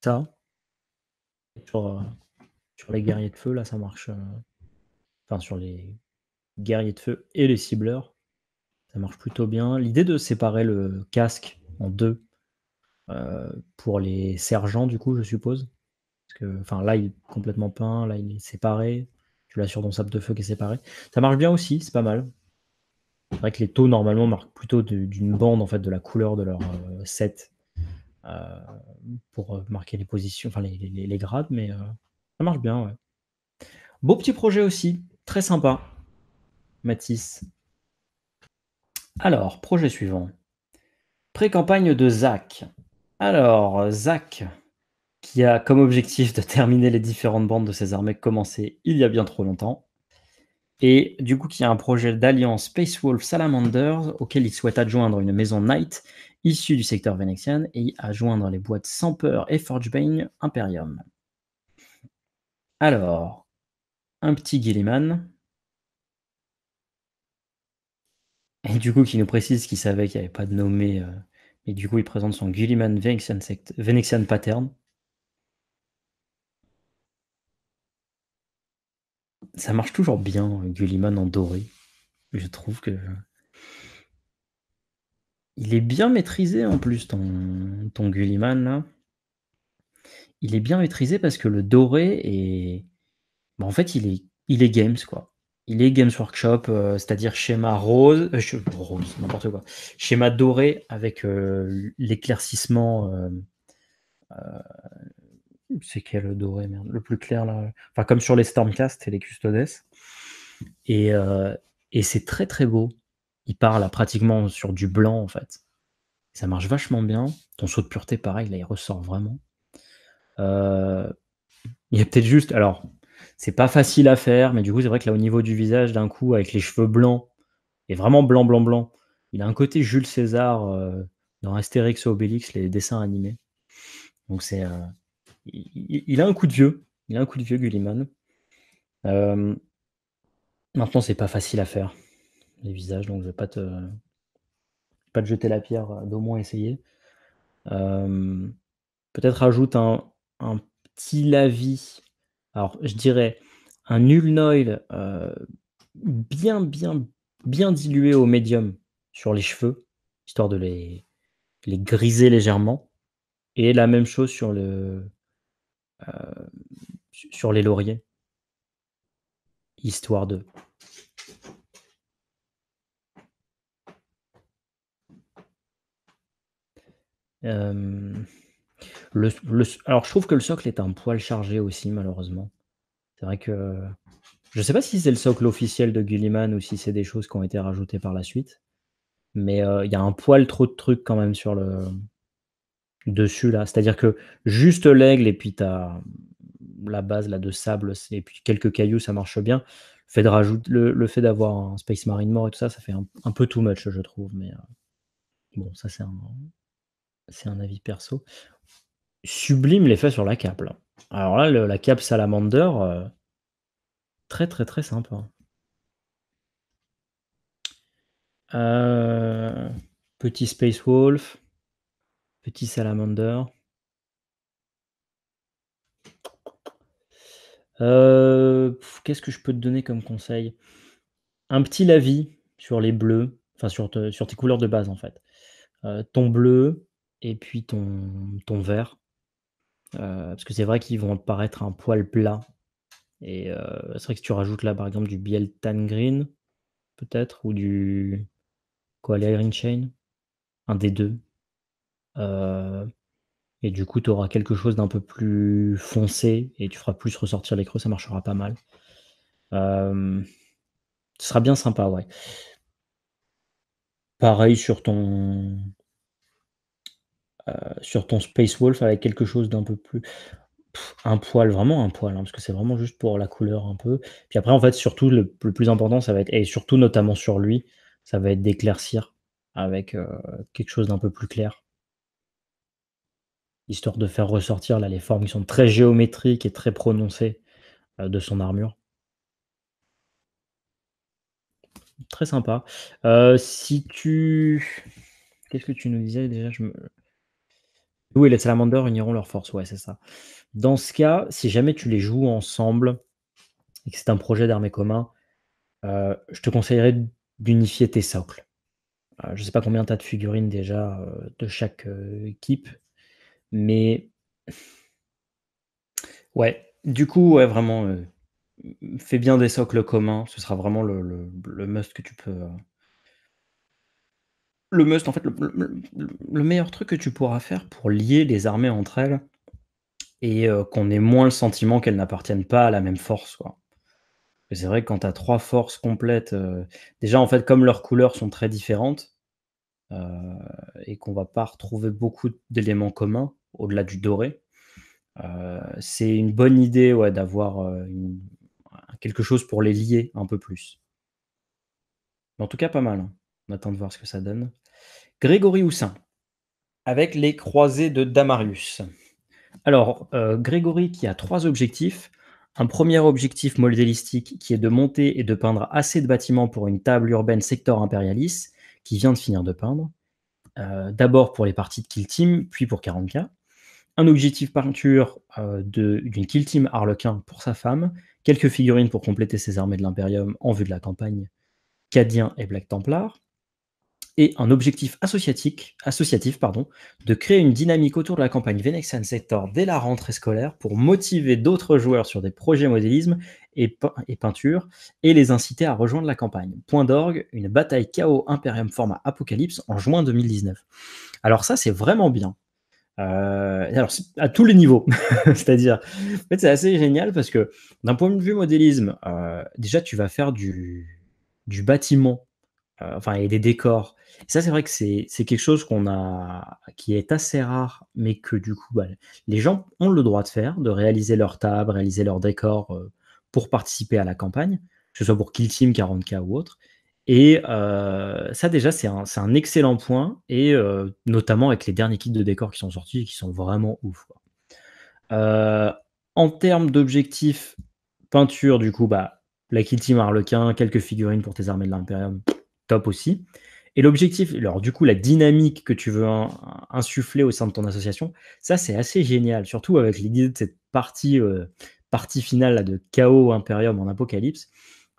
ça. Euh, sur, les guerriers de feu, là, ça marche. Enfin, sur les guerriers de feu et les cibleurs, ça marche plutôt bien. L'idée de séparer le casque en deux, euh, pour les sergents, du coup, je suppose. Parce que, enfin, là, il est complètement peint, là, il est séparé. Tu l'as sur ton sable de feu qui est séparé. Ça marche bien aussi, c'est pas mal. C'est vrai que les taux, normalement, marquent plutôt d'une bande, en fait, de la couleur de leur euh, set euh, pour marquer les positions, enfin, les, grades, mais ça marche bien, ouais. Beau petit projet aussi, très sympa, Matisse. Alors, projet suivant. Pré-campagne de Zach. Alors, Zach, qui a comme objectif de terminer les différentes bandes de ses armées commencées il y a bien trop longtemps, et du coup qui a un projet d'alliance Space Wolf Salamanders auquel il souhaite adjoindre une maison Knight issue du secteur Venexian et adjoindre les boîtes peur et Forgebane Imperium. Alors, un petit Gilliman. Et du coup, qui nous précise qu'il savait qu'il n'y avait pas de nommé euh, et du coup, il présente son Gilliman Venexian Pattern. Ça marche toujours bien, Gulliman en doré. Je trouve que. Il est bien maîtrisé en plus, ton, ton Gulliman, là. Il est bien maîtrisé parce que le doré est. en fait, il est, il est games, quoi il est Games Workshop, euh, c'est-à-dire schéma rose, euh, rose n'importe quoi, schéma doré avec euh, l'éclaircissement. c'est quel doré, merde, le plus clair là Enfin, comme sur les Stormcast et les Custodes. Et, et c'est très très beau. Il part là pratiquement sur du blanc en fait. Ça marche vachement bien. Ton saut de pureté, pareil, là il ressort vraiment. il y a peut-être juste, alors c'est pas facile à faire, mais du coup, c'est vrai que là, au niveau du visage, d'un coup, avec les cheveux blancs, et vraiment blanc, blanc, blanc, il a un côté Jules César euh, dans Astérix et Obélix, les dessins animés. Donc, c'est. Euh, il, a un coup de vieux. Il a un coup de vieux, Gulliman. Euh, maintenant, c'est pas facile à faire, les visages, donc je vais pas te. Pas jeter la pierre, d'au moins essayer. Peut-être ajoute un, un petit lavis alors je dirais un nul euh, bien, bien, bien dilué au médium sur les cheveux, histoire de les, les griser légèrement. Et la même chose sur, le, euh, sur les lauriers, histoire de euh, le, alors, je trouve que le socle est un poil chargé aussi, malheureusement. C'est vrai que je ne sais pas si c'est le socle officiel de Gulliman ou si c'est des choses qui ont été rajoutées par la suite. Mais euh, il y a un poil trop de trucs quand même sur le dessus là. C'est-à-dire que juste l'aigle et puis t'as la base là de sable et puis quelques cailloux, ça marche bien. Le fait de rajouter le, fait d'avoir un Space Marine mort et tout ça, ça fait un, peu too much, je trouve. Mais euh, bon, ça c'est un c'est un avis perso. Sublime l'effet sur la cape alors là, la cape salamander, euh, très très très simple. Hein. Euh, petit Space Wolf, petit salamander. Euh, qu'est-ce que je peux te donner comme conseil Un petit lavis sur les bleus, enfin sur, sur tes couleurs de base en fait. ton bleu et puis ton vert. Euh, parce que c'est vrai qu'ils vont paraître un poil plat. Et euh, c'est vrai que si tu rajoutes là, par exemple, du Biel Tan Green, peut-être, ou du Koala Green Chain, un des deux. Euh, et du coup, tu auras quelque chose d'un peu plus foncé et tu feras plus ressortir les creux, ça marchera pas mal. ce sera bien sympa, ouais. Pareil sur ton euh, sur ton Space Wolf avec quelque chose d'un peu plus un poil, vraiment un poil, hein, parce que c'est vraiment juste pour la couleur un peu. Puis après, en fait, surtout, le, plus important, ça va être, et surtout notamment sur lui, ça va être d'éclaircir avec euh, quelque chose d'un peu plus clair. Histoire de faire ressortir là les formes qui sont très géométriques et très prononcées euh, de son armure. Très sympa. si tu. Qu'est-ce que tu nous disais déjà je me... Oui, les Salamanders uniront leurs forces, ouais, c'est ça. Dans ce cas, si jamais tu les joues ensemble et que c'est un projet d'armée commun, euh, je te conseillerais d'unifier tes socles. Euh, je ne sais pas combien tu as de figurines déjà euh, de chaque équipe, mais ouais, du coup, ouais, vraiment, fais bien des socles communs, ce sera vraiment le must que tu peux le must, en fait, le, meilleur truc que tu pourras faire pour lier les armées entre elles et euh, qu'on ait moins le sentiment qu'elles n'appartiennent pas à la même force. C'est vrai que quand tu as trois forces complètes, euh, déjà, en fait, comme leurs couleurs sont très différentes euh, et qu'on va pas retrouver beaucoup d'éléments communs au-delà du doré, c'est une bonne idée ouais, d'avoir quelque chose pour les lier un peu plus. en tout cas, pas mal. Hein. On attend de voir ce que ça donne. Grégory Houssin, avec les croisés de Damarius. Alors, euh, Grégory qui a trois objectifs. Un premier objectif modélistique qui est de monter et de peindre assez de bâtiments pour une table urbaine secteur impérialiste qui vient de finir de peindre. Euh, d'abord pour les parties de Kill Team, puis pour 40K. Un objectif peinture euh, d'une Kill Team Harlequin pour sa femme. Quelques figurines pour compléter ses armées de l'Imperium en vue de la campagne Cadien et Black Templar et un objectif associatif, associatif pardon, de créer une dynamique autour de la campagne Venexan Sector dès la rentrée scolaire pour motiver d'autres joueurs sur des projets modélisme et, et, peinture et les inciter à rejoindre la campagne. Point d'orgue, une bataille chaos Imperium format Apocalypse en juin 2019. Alors ça, c'est vraiment bien. Euh, alors, à tous les niveaux. C'est-à-dire, c'est assez génial parce que d'un point de vue modélisme, euh, déjà, tu vas faire du, bâtiment, euh, enfin, et des décors ça, c'est vrai que c'est quelque chose qu'on a, qui est assez rare, mais que du coup, bah, les gens ont le droit de faire, de réaliser leur table, réaliser leur décor euh, pour participer à la campagne, que ce soit pour Kill Team, 40K ou autre. Et euh, ça, déjà, c'est un, excellent point, et euh, notamment avec les derniers kits de décor qui sont sortis qui sont vraiment ouf. en termes d'objectifs, peinture, du coup, bah, la Kill Team Harlequin, quelques figurines pour tes armées de l'Imperium, top aussi. Et l'objectif, alors du coup, la dynamique que tu veux insuffler au sein de ton association, ça c'est assez génial, surtout avec l'idée de cette partie, euh, partie finale de Chaos Imperium en Apocalypse.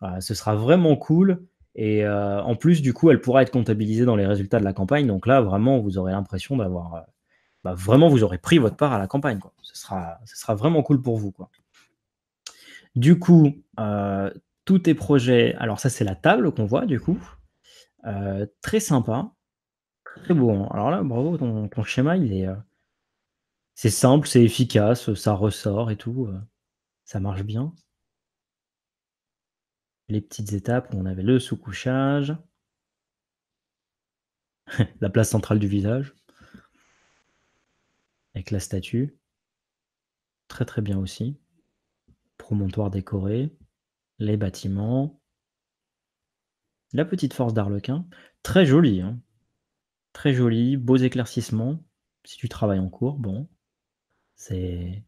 Euh, ce sera vraiment cool. Et euh, en plus, du coup, elle pourra être comptabilisée dans les résultats de la campagne. Donc là, vraiment, vous aurez l'impression d'avoir. Bah, vraiment, vous aurez pris votre part à la campagne. Ce, sera, sera vraiment cool pour vous. Du coup, tous tes projets. Alors, ça, c'est la table qu'on voit, du coup. Euh, très sympa. Très bon hein. Alors là, bravo, ton, schéma, il est. Euh, c'est simple, c'est efficace, ça ressort et tout. Euh, ça marche bien. Les petites étapes où on avait le sous-couchage, la place centrale du visage, avec la statue. Très très bien aussi. Promontoire décoré, les bâtiments, la petite force d'Arlequin, très jolie, hein. Très jolie, beaux éclaircissements. Si tu travailles en cours, bon. C'est.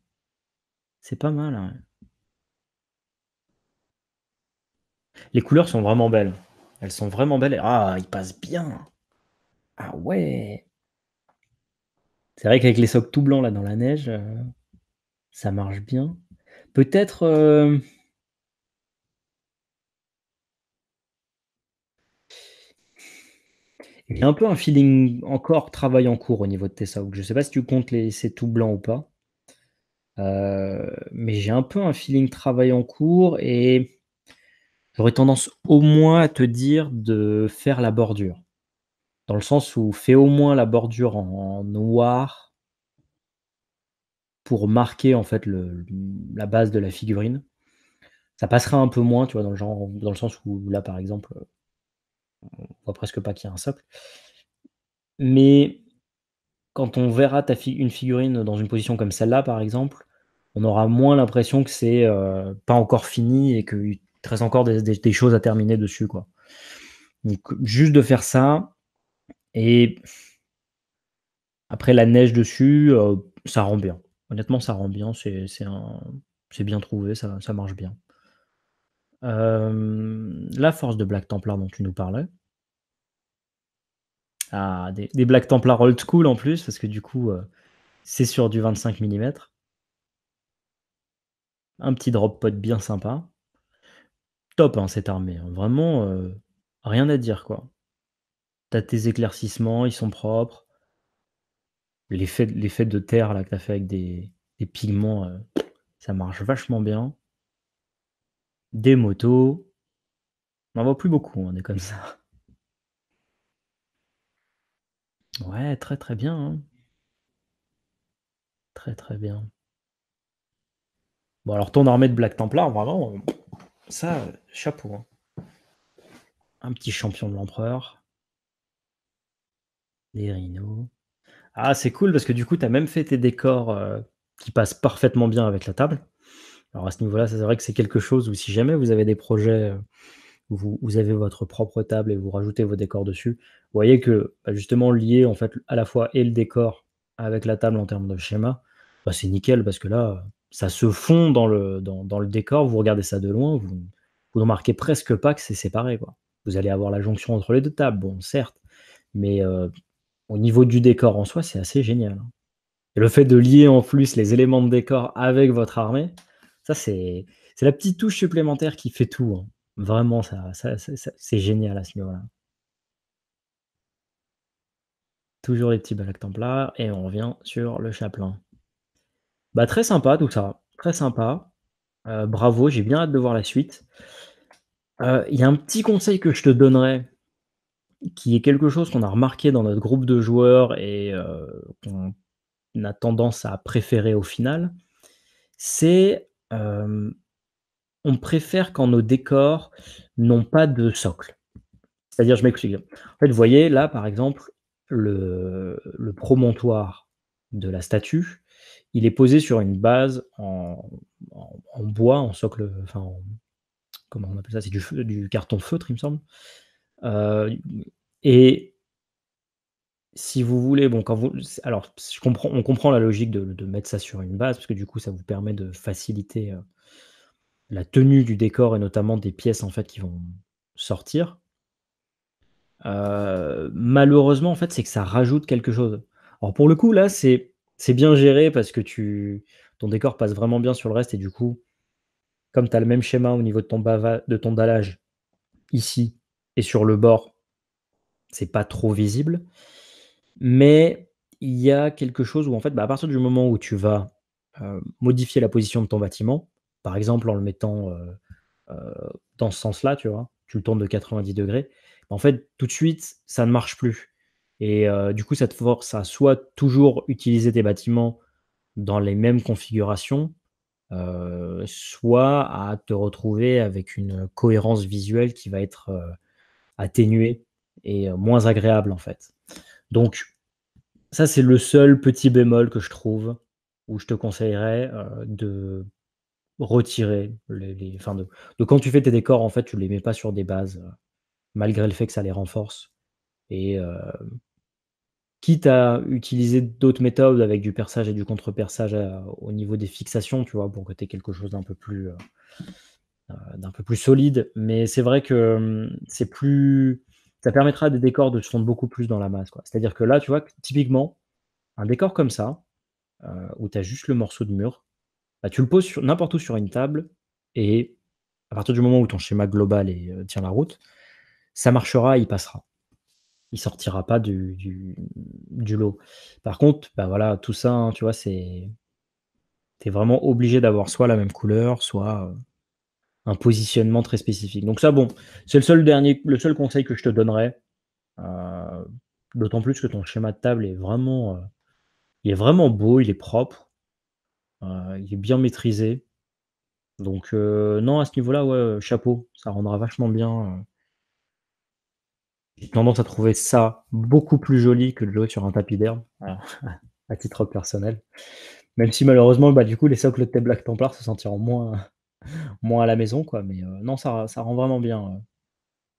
C'est pas mal. Hein. Les couleurs sont vraiment belles. Elles sont vraiment belles. Ah, ils passent bien. Ah ouais. C'est vrai qu'avec les socs tout blancs là dans la neige, euh, ça marche bien. Peut-être. Euh, Il y a un peu un feeling encore travail en cours au niveau de Tessa. Je ne sais pas si tu comptes les c'est tout blanc ou pas. Euh, mais j'ai un peu un feeling travail en cours et j'aurais tendance au moins à te dire de faire la bordure. Dans le sens où fais au moins la bordure en, noir pour marquer en fait la base de la figurine. Ça passera un peu moins, tu vois, dans le genre, dans le sens où là par exemple on voit presque pas qu'il y a un socle. Mais quand on verra ta une figurine dans une position comme celle-là, par exemple, on aura moins l'impression que c'est euh, pas encore fini et qu'il te reste encore des, choses à terminer dessus. Quoi. Donc, juste de faire ça, et après la neige dessus, euh, ça rend bien. Honnêtement, ça rend bien, c'est bien trouvé, ça marche bien. Euh, la force de Black Templar dont tu nous parlais. Ah, des, Black Templar old school en plus, parce que du coup, euh, c'est sur du 25 mm. Un petit drop pot bien sympa. Top hein, cette armée. Hein. Vraiment, euh, rien à dire quoi. T'as tes éclaircissements, ils sont propres. L'effet de terre là, que t'as fait avec des pigments, ça marche vachement bien. Des motos. On n'en voit plus beaucoup, on est comme ça. Ouais, très très bien. Hein. Très très bien. Bon, alors ton armée de Black Templar, vraiment, euh, ça, chapeau. Hein. Un petit champion de l'empereur. Des rhinos. Ah, c'est cool parce que du coup, tu as même fait tes décors euh, qui passent parfaitement bien avec la table. Alors à ce niveau-là, c'est vrai que c'est quelque chose où si jamais vous avez des projets euh, vous, avez votre propre table et vous rajoutez vos décors dessus, vous voyez que bah, justement lier en fait à la fois et le décor avec la table en termes de schéma, bah, c'est nickel parce que là, ça se fond dans le, dans, le décor, vous regardez ça de loin, vous, ne remarquez presque pas que c'est séparé. Vous allez avoir la jonction entre les deux tables, bon certes, mais euh, au niveau du décor en soi, c'est assez génial. Hein. Et le fait de lier en plus les éléments de décor avec votre armée, ça, c'est la petite touche supplémentaire qui fait tout. Hein. Vraiment, ça, c'est génial à ce niveau-là. Toujours les petits balacs templars et on revient sur le Chaplain. Bah, très sympa tout ça, très sympa. Euh, bravo, j'ai bien hâte de voir la suite. Euh, il y a un petit conseil que je te donnerais, qui est quelque chose qu'on a remarqué dans notre groupe de joueurs et euh, qu'on a tendance à préférer au final, c'est on préfère quand nos décors n'ont pas de socle. C'est-à-dire, je m'excuse En fait, vous voyez là, par exemple, le, promontoire de la statue, il est posé sur une base en, bois, en socle, enfin, comment on appelle ça C'est du, du, carton feutre, il me semble. et si vous voulez, bon, quand vous, alors, on comprend la logique de, mettre ça sur une base, parce que du coup, ça vous permet de faciliter euh, la tenue du décor et notamment des pièces en fait qui vont sortir. Euh, malheureusement, en fait, c'est que ça rajoute quelque chose. Alors pour le coup, là, c'est bien géré parce que ton décor passe vraiment bien sur le reste et du coup, comme tu as le même schéma au niveau de ton de ton dallage ici et sur le bord, c'est pas trop visible. Mais il y a quelque chose où, en fait, bah, à partir du moment où tu vas euh, modifier la position de ton bâtiment, par exemple en le mettant euh, euh, dans ce sens-là, tu vois, tu le tournes de 90 degrés, bah, en fait, tout de suite, ça ne marche plus. Et du coup, ça te force à soit toujours utiliser tes bâtiments dans les mêmes configurations, soit à te retrouver avec une cohérence visuelle qui va être atténuée et moins agréable, en fait. Donc, ça, c'est le seul petit bémol que je trouve où je te conseillerais euh, de retirer les, de, quand tu fais tes décors en fait tu les mets pas sur des bases euh, malgré le fait que ça les renforce et euh, quitte à utiliser d'autres méthodes avec du perçage et du contre-perçage au niveau des fixations tu vois pour que tu aies quelque chose d'un peu plus d'un peu plus solide mais c'est vrai que hum, c'est plus ça permettra à des décors de se fondre beaucoup plus dans la masse. C'est-à-dire que là, tu vois, typiquement, un décor comme ça, euh, où tu as juste le morceau de mur, bah, tu le poses n'importe où sur une table, et à partir du moment où ton schéma global euh, tient la route, ça marchera, il passera. Il sortira pas du, du, lot. Par contre, bah, voilà, tout ça, hein, tu vois, c'est. Tu es vraiment obligé d'avoir soit la même couleur, soit. Euh, un positionnement très spécifique. Donc ça, bon, c'est le seul dernier, le seul conseil que je te donnerais. Euh, d'autant plus que ton schéma de table est vraiment, euh, il est vraiment beau, il est propre, euh, il est bien maîtrisé. Donc non, à ce niveau-là, chapeau, ça rendra vachement bien. J'ai tendance à trouver ça beaucoup plus joli que de jouer sur un tapis d'herbe, à titre personnel. Même si malheureusement, bah, du coup, les socles de tes Black templar se sentiront moins, moins à la maison, quoi. Mais euh, non, ça, ça rend vraiment bien. Euh.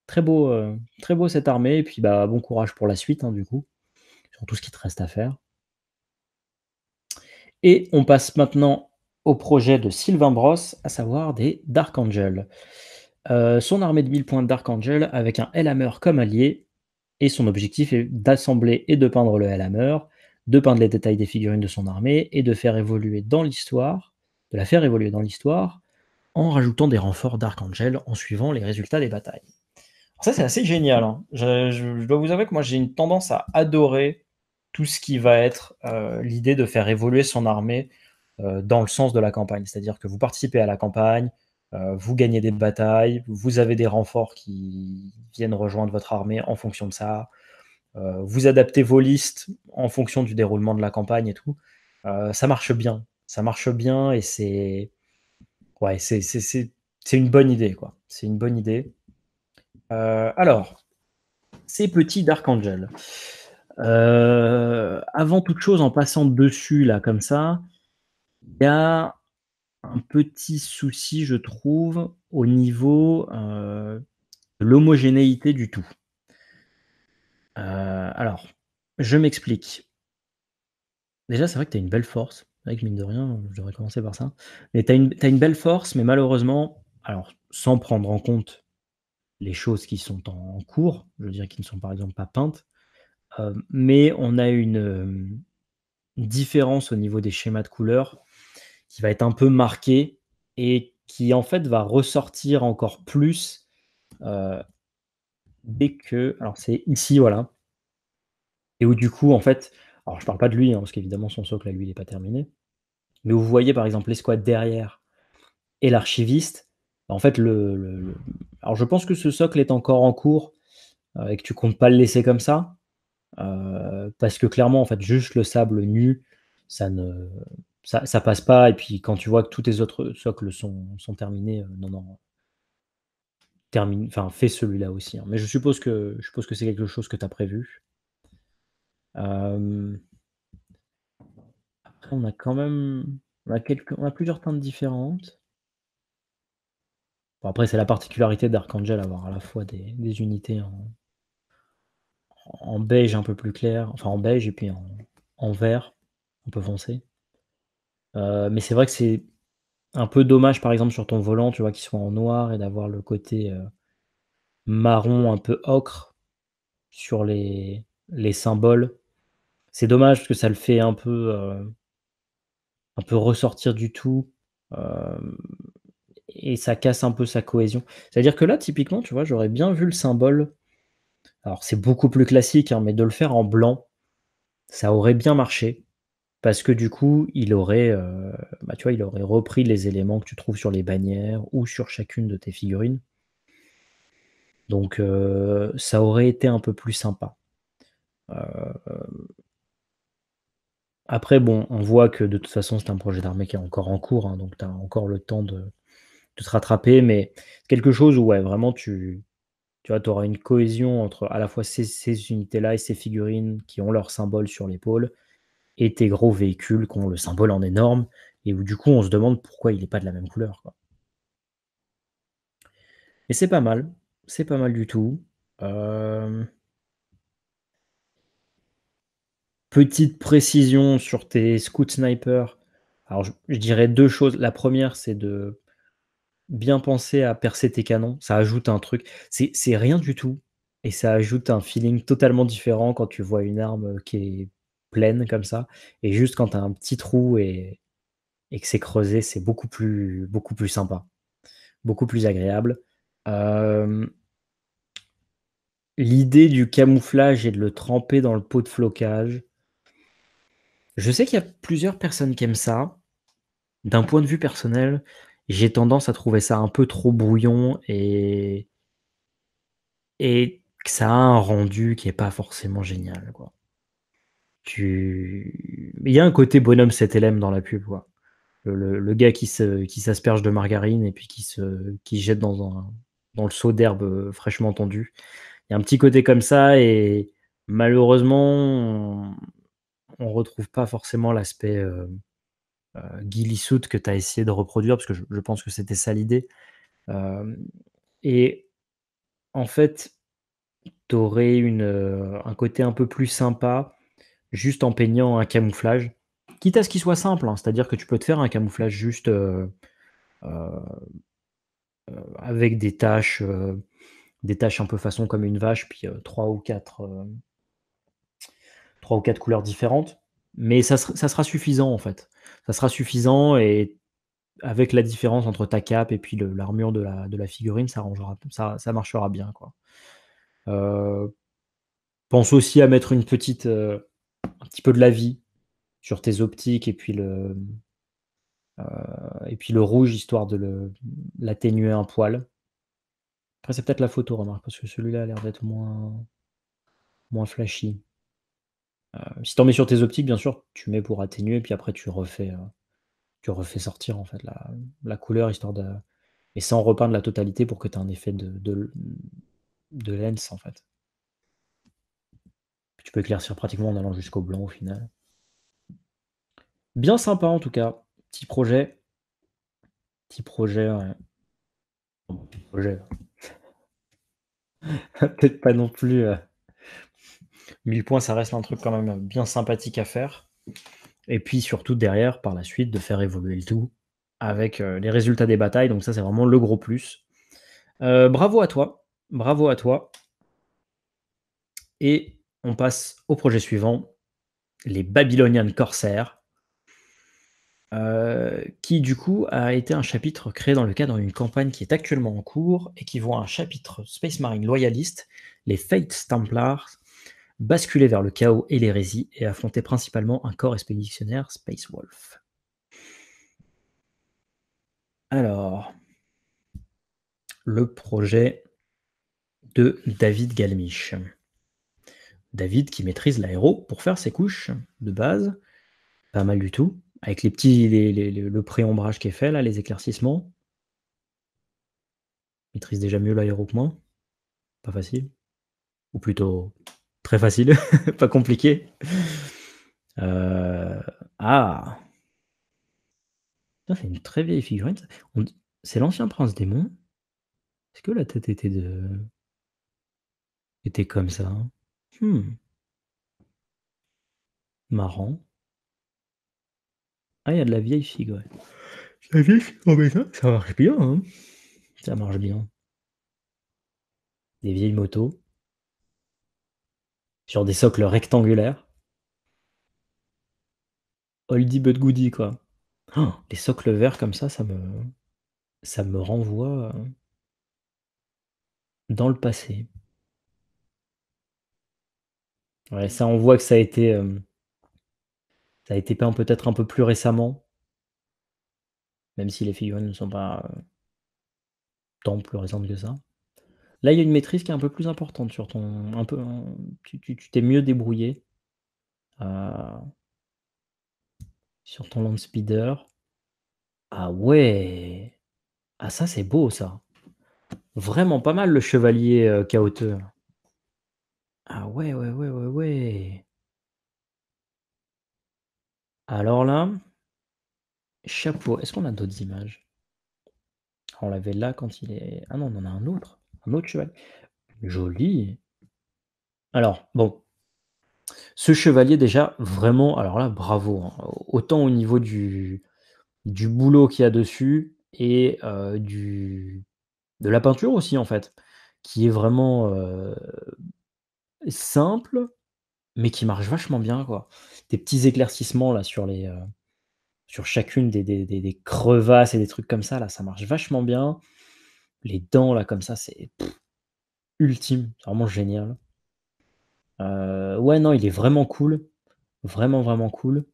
Très beau, euh, très beau cette armée. Et puis, bah, bon courage pour la suite, hein, du coup, sur tout ce qui te reste à faire. Et on passe maintenant au projet de Sylvain Bros, à savoir des Dark Angel son armée de 1000 points de Dark Angel avec un Hellhammer comme allié. Et son objectif est d'assembler et de peindre le Hellhammer, de peindre les détails des figurines de son armée et de faire évoluer dans l'histoire, de la faire évoluer dans l'histoire, en rajoutant des renforts d'Archangel en suivant les résultats des batailles. ça, c'est assez génial. Hein. Je, dois vous avouer que moi, j'ai une tendance à adorer tout ce qui va être euh, l'idée de faire évoluer son armée euh, dans le sens de la campagne. C'est-à-dire que vous participez à la campagne, euh, vous gagnez des batailles, vous avez des renforts qui viennent rejoindre votre armée en fonction de ça. vous adaptez vos listes en fonction du déroulement de la campagne et tout. ça marche bien. Ça marche bien et c'est ouais, c'est une bonne idée, quoi. C'est une bonne idée. Euh, alors, ces petits Dark Angel. Euh, avant toute chose, en passant dessus, là, comme ça, il y a un petit souci, je trouve, au niveau euh, de l'homogénéité du tout. alors, je m'explique. Déjà, c'est vrai que tu as une belle force mine de rien, je devrais commencer par ça. Mais tu as, une belle force, mais malheureusement, alors sans prendre en compte les choses qui sont en cours, je veux dire qui ne sont par exemple pas peintes, euh, mais on a une euh, différence au niveau des schémas de couleurs qui va être un peu marquée et qui en fait va ressortir encore plus euh, dès que. Alors c'est ici, voilà. Et où du coup, en fait, alors, je ne parle pas de lui, hein, parce qu'évidemment, son socle à lui, il n'est pas terminé. Mais vous voyez, par exemple, l'escouade derrière et l'archiviste. En fait, le, Alors, je pense que ce socle est encore en cours euh, et que tu ne comptes pas le laisser comme ça. Euh, parce que clairement, en fait, juste le sable nu, ça ne ça, passe pas. Et puis, quand tu vois que tous tes autres socles sont, terminés, euh, non, non. Termine... Enfin, fais celui-là aussi. Hein. Mais je suppose que, je suppose que c'est quelque chose que tu as prévu. Euh, après, on a quand même quelques, a plusieurs teintes différentes. après, c'est la particularité d'Archangel avoir à la fois des, unités en, beige un peu plus clair, enfin en beige et puis en, vert, un peu foncé. Euh, mais c'est vrai que c'est un peu dommage, par exemple, sur ton volant, tu vois, qu'il soit en noir et d'avoir le côté euh, marron un peu ocre sur les symboles c'est dommage parce que ça le fait un peu, euh, un peu ressortir du tout. Euh, et ça casse un peu sa cohésion. C'est-à-dire que là, typiquement, tu vois, j'aurais bien vu le symbole. Alors, c'est beaucoup plus classique, hein, mais de le faire en blanc, ça aurait bien marché. Parce que du coup, il aurait, euh, bah, tu vois, il aurait repris les éléments que tu trouves sur les bannières ou sur chacune de tes figurines. Donc, ça aurait été un peu plus sympa. Euh, après, bon, on voit que de toute façon, c'est un projet d'armée qui est encore en cours, hein, donc tu as encore le temps de, te rattraper, mais quelque chose où ouais, vraiment tu, tu vois, auras une cohésion entre à la fois ces, unités-là et ces figurines qui ont leur symbole sur l'épaule et tes gros véhicules qui ont le symbole en énorme et où du coup on se demande pourquoi il n'est pas de la même couleur. Mais Et c'est pas mal, c'est pas mal du tout. Euh... Petite précision sur tes scouts snipers. Alors, je, dirais deux choses. La première, c'est de bien penser à percer tes canons. Ça ajoute un truc. C'est rien du tout. Et ça ajoute un feeling totalement différent quand tu vois une arme qui est pleine comme ça. Et juste quand tu as un petit trou et, que c'est creusé, c'est beaucoup plus, beaucoup plus sympa. Beaucoup plus agréable. Euh, l'idée du camouflage et de le tremper dans le pot de flocage, je sais qu'il y a plusieurs personnes qui aiment ça. D'un point de vue personnel, j'ai tendance à trouver ça un peu trop brouillon et et que ça a un rendu qui est pas forcément génial quoi. Tu il y a un côté bonhomme cet LM dans la pub Le, gars qui qui s'asperge de margarine et puis qui se qui jette dans un dans le seau d'herbe euh, fraîchement tendu. Il y a un petit côté comme ça et malheureusement on ne retrouve pas forcément l'aspect euh, euh que tu as essayé de reproduire, parce que je, pense que c'était ça l'idée. Euh, et en fait, tu aurais une, euh, un côté un peu plus sympa, juste en peignant un camouflage, quitte à ce qu'il soit simple, hein. c'est-à-dire que tu peux te faire un camouflage juste avec des taches, des taches un peu façon comme une vache, puis trois ou quatre trois ou quatre couleurs différentes, mais ça, sera suffisant en fait. Ça sera suffisant et avec la différence entre ta cape et puis l'armure de la, figurine, ça, ça, marchera bien. Quoi. Euh, pense aussi à mettre une petite, euh, un petit peu de la vie sur tes optiques et puis le, euh, et puis le rouge histoire de l'atténuer un poil. Après, c'est peut-être la photo, remarque, parce que celui-là a l'air d'être moins, moins flashy. Euh, si t'en mets sur tes optiques, bien sûr, tu mets pour atténuer, puis après tu refais, euh, tu refais sortir en fait la, couleur histoire de et sans repeindre la totalité pour que tu aies un effet de, de, lens en fait. tu peux éclaircir pratiquement en allant jusqu'au blanc au final. Bien sympa en tout cas, petit projet, petit projet, projet. Peut-être pas non plus. Euh, 1000 points, ça reste un truc quand même bien sympathique à faire. Et puis surtout derrière, par la suite, de faire évoluer le tout avec euh, les résultats des batailles. Donc ça, c'est vraiment le gros plus. Euh, bravo à toi. Bravo à toi. Et on passe au projet suivant, les Babylonian Corsair, euh, qui du coup a été un chapitre créé dans le cadre d'une campagne qui est actuellement en cours et qui voit un chapitre Space Marine loyaliste, les Fate Templars, basculer vers le chaos et l'hérésie et affronter principalement un corps expéditionnaire Space Wolf. Alors, le projet de David Galmiche. David qui maîtrise l'aéro pour faire ses couches de base, pas mal du tout, avec les petits, le pré-ombrage qui est fait là, les éclaircissements. Maîtrise déjà mieux l'aéro que moi, pas facile, ou plutôt Très facile, pas compliqué. Euh, ah c'est une très vieille figurine. C'est l'ancien prince démon. Est-ce que la tête était de. était comme ça hmm. Marrant. Ah, il y a de la vieille figurine. La vieille figurine, oh, ça, marche bien. Hein. ça marche bien. Des vieilles motos sur des socles rectangulaires. Oldie but goodie, quoi. Oh, les socles verts comme ça, ça me, ça me renvoie euh, dans le passé. Ouais, ça, on voit que ça a été, euh, ça a été peint peut-être un peu plus récemment, même si les figurines ne sont pas euh, tant plus récentes que ça. Là, il y a une maîtrise qui est un peu plus importante sur ton. Un peu, tu t'es mieux débrouillé euh, sur ton land speeder. Ah ouais Ah ça c'est beau ça. Vraiment pas mal le chevalier euh, chaoteux. Ah ouais, ouais, ouais, ouais, ouais. Alors là, chapeau. Est-ce qu'on a d'autres images On l'avait là quand il est. Ah non, on en a un autre. Un autre cheval Joli. Alors, bon. Ce chevalier, déjà, vraiment, alors là, bravo. Hein. Autant au niveau du, du boulot qu'il y a dessus et euh, du, de la peinture aussi, en fait, qui est vraiment euh, simple, mais qui marche vachement bien, quoi. Des petits éclaircissements, là, sur les. Euh, sur chacune des, des, des, crevasses et des trucs comme ça, là, ça marche vachement bien les dents là comme ça, c'est ultime, c'est vraiment génial. Euh, ouais, non, il est vraiment cool, vraiment vraiment cool.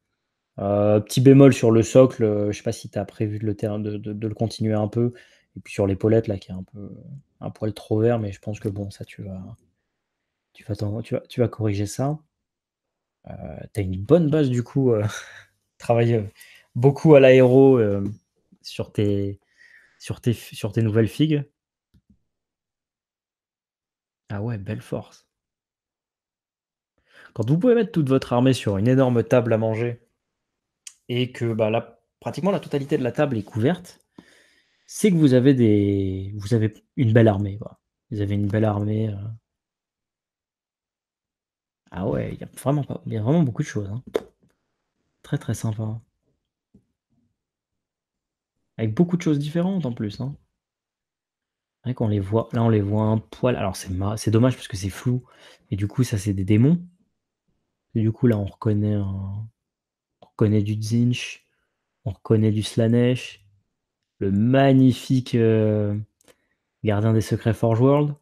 Euh, petit bémol sur le socle, euh, je sais pas si tu as prévu de le, continuer un peu, et puis sur l'épaulette là qui est un peu un poil trop vert, mais je pense que bon, ça tu vas tu vas, tu corriger ça. T'as tu as une bonne base du coup, travaille beaucoup à l'aéro sur tes sur tes, sur tes nouvelles figues. Ah ouais, belle force. Quand vous pouvez mettre toute votre armée sur une énorme table à manger et que bah, là pratiquement la totalité de la table est couverte, c'est que vous avez des. Vous avez une belle armée. Vous avez une belle armée. Euh. Ah ouais, il y a vraiment vraiment beaucoup de choses. Hein. Très très sympa. Avec beaucoup de choses différentes en plus. Hein. les voit, là on les voit un poil. Alors c'est c'est dommage parce que c'est flou. Et du coup, ça c'est des démons. Et du coup, là on reconnaît on reconnaît du Zinch, on reconnaît du Slanesh, le magnifique euh, gardien des secrets Forge World.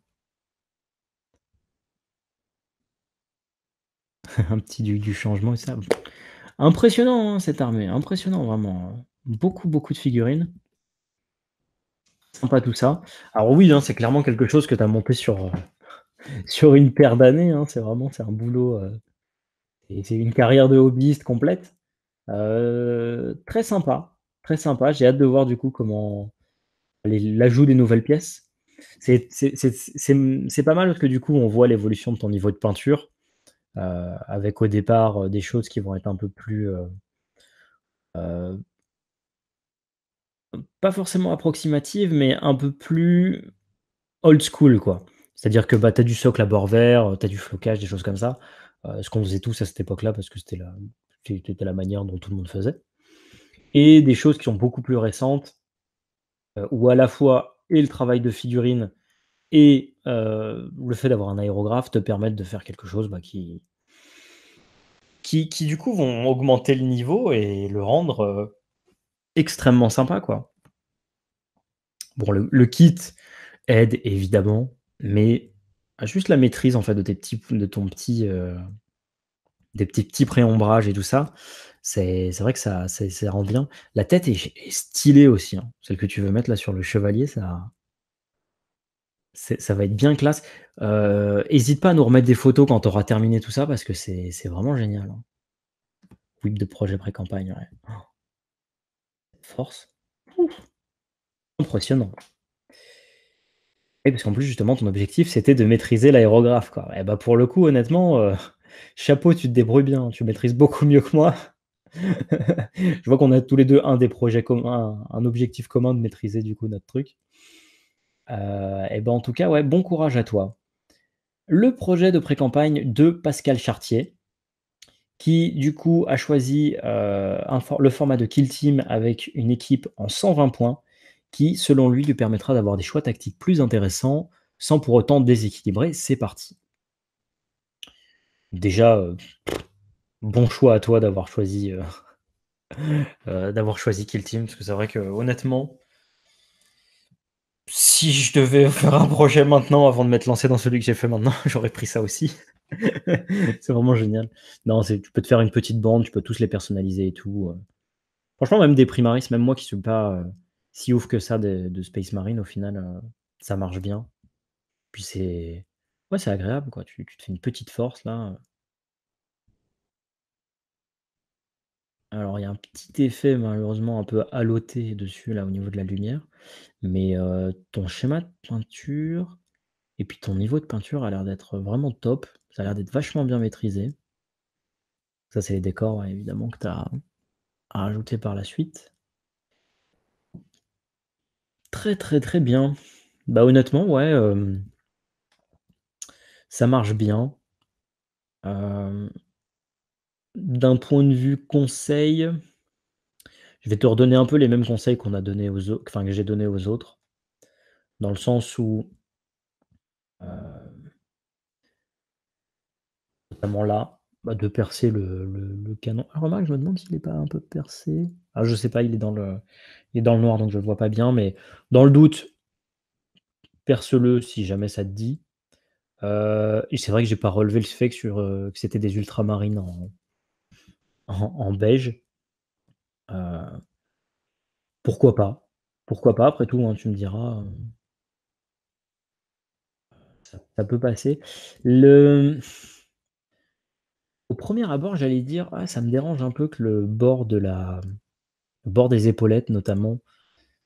un petit du, du changement et ça. Impressionnant hein, cette armée, impressionnant vraiment. Hein beaucoup, beaucoup de figurines. Sympa tout ça. Alors oui, hein, c'est clairement quelque chose que tu as monté sur, euh, sur une paire d'années. Hein. C'est vraiment c'est un boulot. Euh, c'est une carrière de hobbyiste complète. Euh, très sympa. Très sympa. J'ai hâte de voir du coup comment l'ajout des nouvelles pièces. C'est pas mal parce que du coup, on voit l'évolution de ton niveau de peinture. avec au départ des choses qui vont être un peu plus pas forcément approximative, mais un peu plus old school, quoi. C'est-à-dire que bah, tu as du socle à bord vert, euh, tu as du flocage, des choses comme ça. Euh, ce qu'on faisait tous à cette époque-là, parce que c'était la, la manière dont tout le monde faisait. Et des choses qui sont beaucoup plus récentes, euh, où à la fois et le travail de figurine et le fait d'avoir un aérographe te permettent de faire quelque chose bah, qui, qui, qui, du coup, vont augmenter le niveau et le rendre extrêmement sympa, quoi. Bon, le, kit aide évidemment, mais juste la maîtrise en fait de tes petits, de ton petit, euh, des petits petits préombrages et tout ça, c'est vrai que ça, ça, rend bien. La tête est, stylée aussi, hein. celle que tu veux mettre là sur le chevalier, ça, ça va être bien classe. Euh, hésite pas à nous remettre des photos quand tu auras terminé tout ça parce que c'est vraiment génial. Hein. de projet pré-campagne, ouais force. Impressionnant. Et parce qu'en plus, justement, ton objectif, c'était de maîtriser l'aérographe. Quoi. Et eh bah ben, pour le coup, honnêtement, euh, chapeau, tu te débrouilles bien. Tu maîtrises beaucoup mieux que moi. Je vois qu'on a tous les deux un des projets communs, un, objectif commun de maîtriser du coup notre truc. et euh, eh ben en tout cas, ouais, bon courage à toi. Le projet de pré-campagne de Pascal Chartier, qui du coup a choisi euh, le format de Kill Team avec une équipe en 120 points, qui selon lui lui permettra d'avoir des choix tactiques plus intéressants sans pour autant déséquilibrer ses parties. Déjà, euh, bon choix à toi d'avoir choisi, euh, d'avoir choisi Kill Team, parce que c'est vrai que honnêtement, si je devais faire un projet maintenant avant de m'être lancé dans celui que j'ai fait maintenant, j'aurais pris ça aussi. c'est vraiment génial. Non, c'est, tu peux te faire une petite bande, tu peux tous les personnaliser et tout. Euh. Franchement, même des primaris, même moi qui suis pas euh, si ouf que ça de, Space Marine, au final, euh, ça marche bien. Puis c'est. Ouais, c'est agréable, quoi. Tu, te fais une petite force, là. Alors, il y a un petit effet, malheureusement, un peu haloté dessus, là, au niveau de la lumière. Mais ton schéma de peinture, et puis ton niveau de peinture a l'air d'être vraiment top, ça a l'air d'être vachement bien maîtrisé. Ça, c'est les décors, évidemment, que tu as à rajouter par la suite. Très, très, très bien. Bah, honnêtement, ouais, euh, ça marche bien. Euh, d'un point de vue conseil, je vais te redonner un peu les mêmes conseils qu'on a donné aux enfin, que j'ai donné aux autres, dans le sens où euh, notamment là, bah, de percer le, canon. Ah, remarque, je me demande s'il n'est pas un peu percé. Ah, je sais pas, il est dans le, noir, donc je le vois pas bien, mais dans le doute, perce-le si jamais ça te dit. Euh, et c'est vrai que j'ai pas relevé le fait que, sur, euh, que c'était des ultramarines en, en, beige. pourquoi pas Pourquoi pas Après tout, hein, tu me diras ça, peut passer. Au premier abord, j'allais dire, ah, ça me dérange un peu que le bord de la, bord des épaulettes notamment,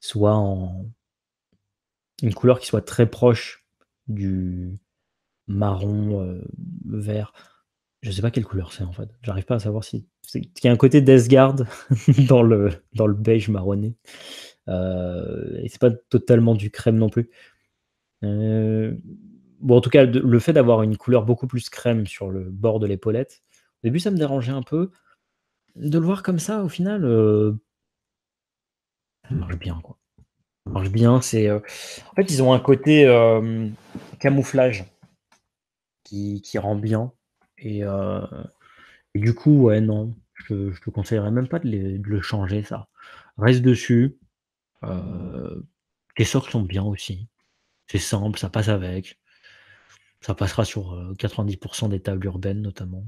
soit en une couleur qui soit très proche du marron euh, vert. Je ne sais pas quelle couleur c'est en fait. J'arrive pas à savoir si il y a un côté Death dans le dans le beige marronné. Euh, et c'est pas totalement du crème non plus. Euh, bon, en tout cas, le fait d'avoir une couleur beaucoup plus crème sur le bord de l'épaulette, au début, ça me dérangeait un peu. De le voir comme ça, au final, euh, ça marche bien, quoi. Ça marche bien, c'est... Euh, en fait, ils ont un côté euh, camouflage qui, rend bien. Et, du coup, ouais, non, je, te conseillerais même pas de, de le changer, ça. Reste dessus. tes sorts sont bien aussi. C'est simple, ça passe avec. Ça passera sur 90% euh, des tables urbaines notamment.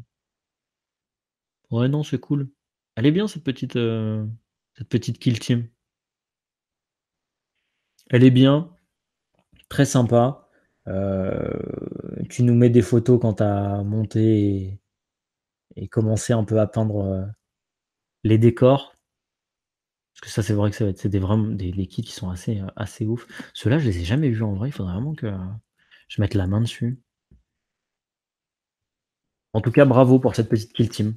Ouais, non, c'est cool. Elle est bien cette petite, euh, cette petite kill team. Elle est bien, très sympa. Euh, tu nous mets des photos quand tu as monté et, commencer commencé un peu à peindre les décors. Parce que ça, c'est vrai que ça va être des, vraiment, des, kits qui sont assez, assez ouf. Ceux-là, je les ai jamais vus en vrai. Il faudrait vraiment que, je vais mettre la main dessus. En tout cas, bravo pour cette petite kill team.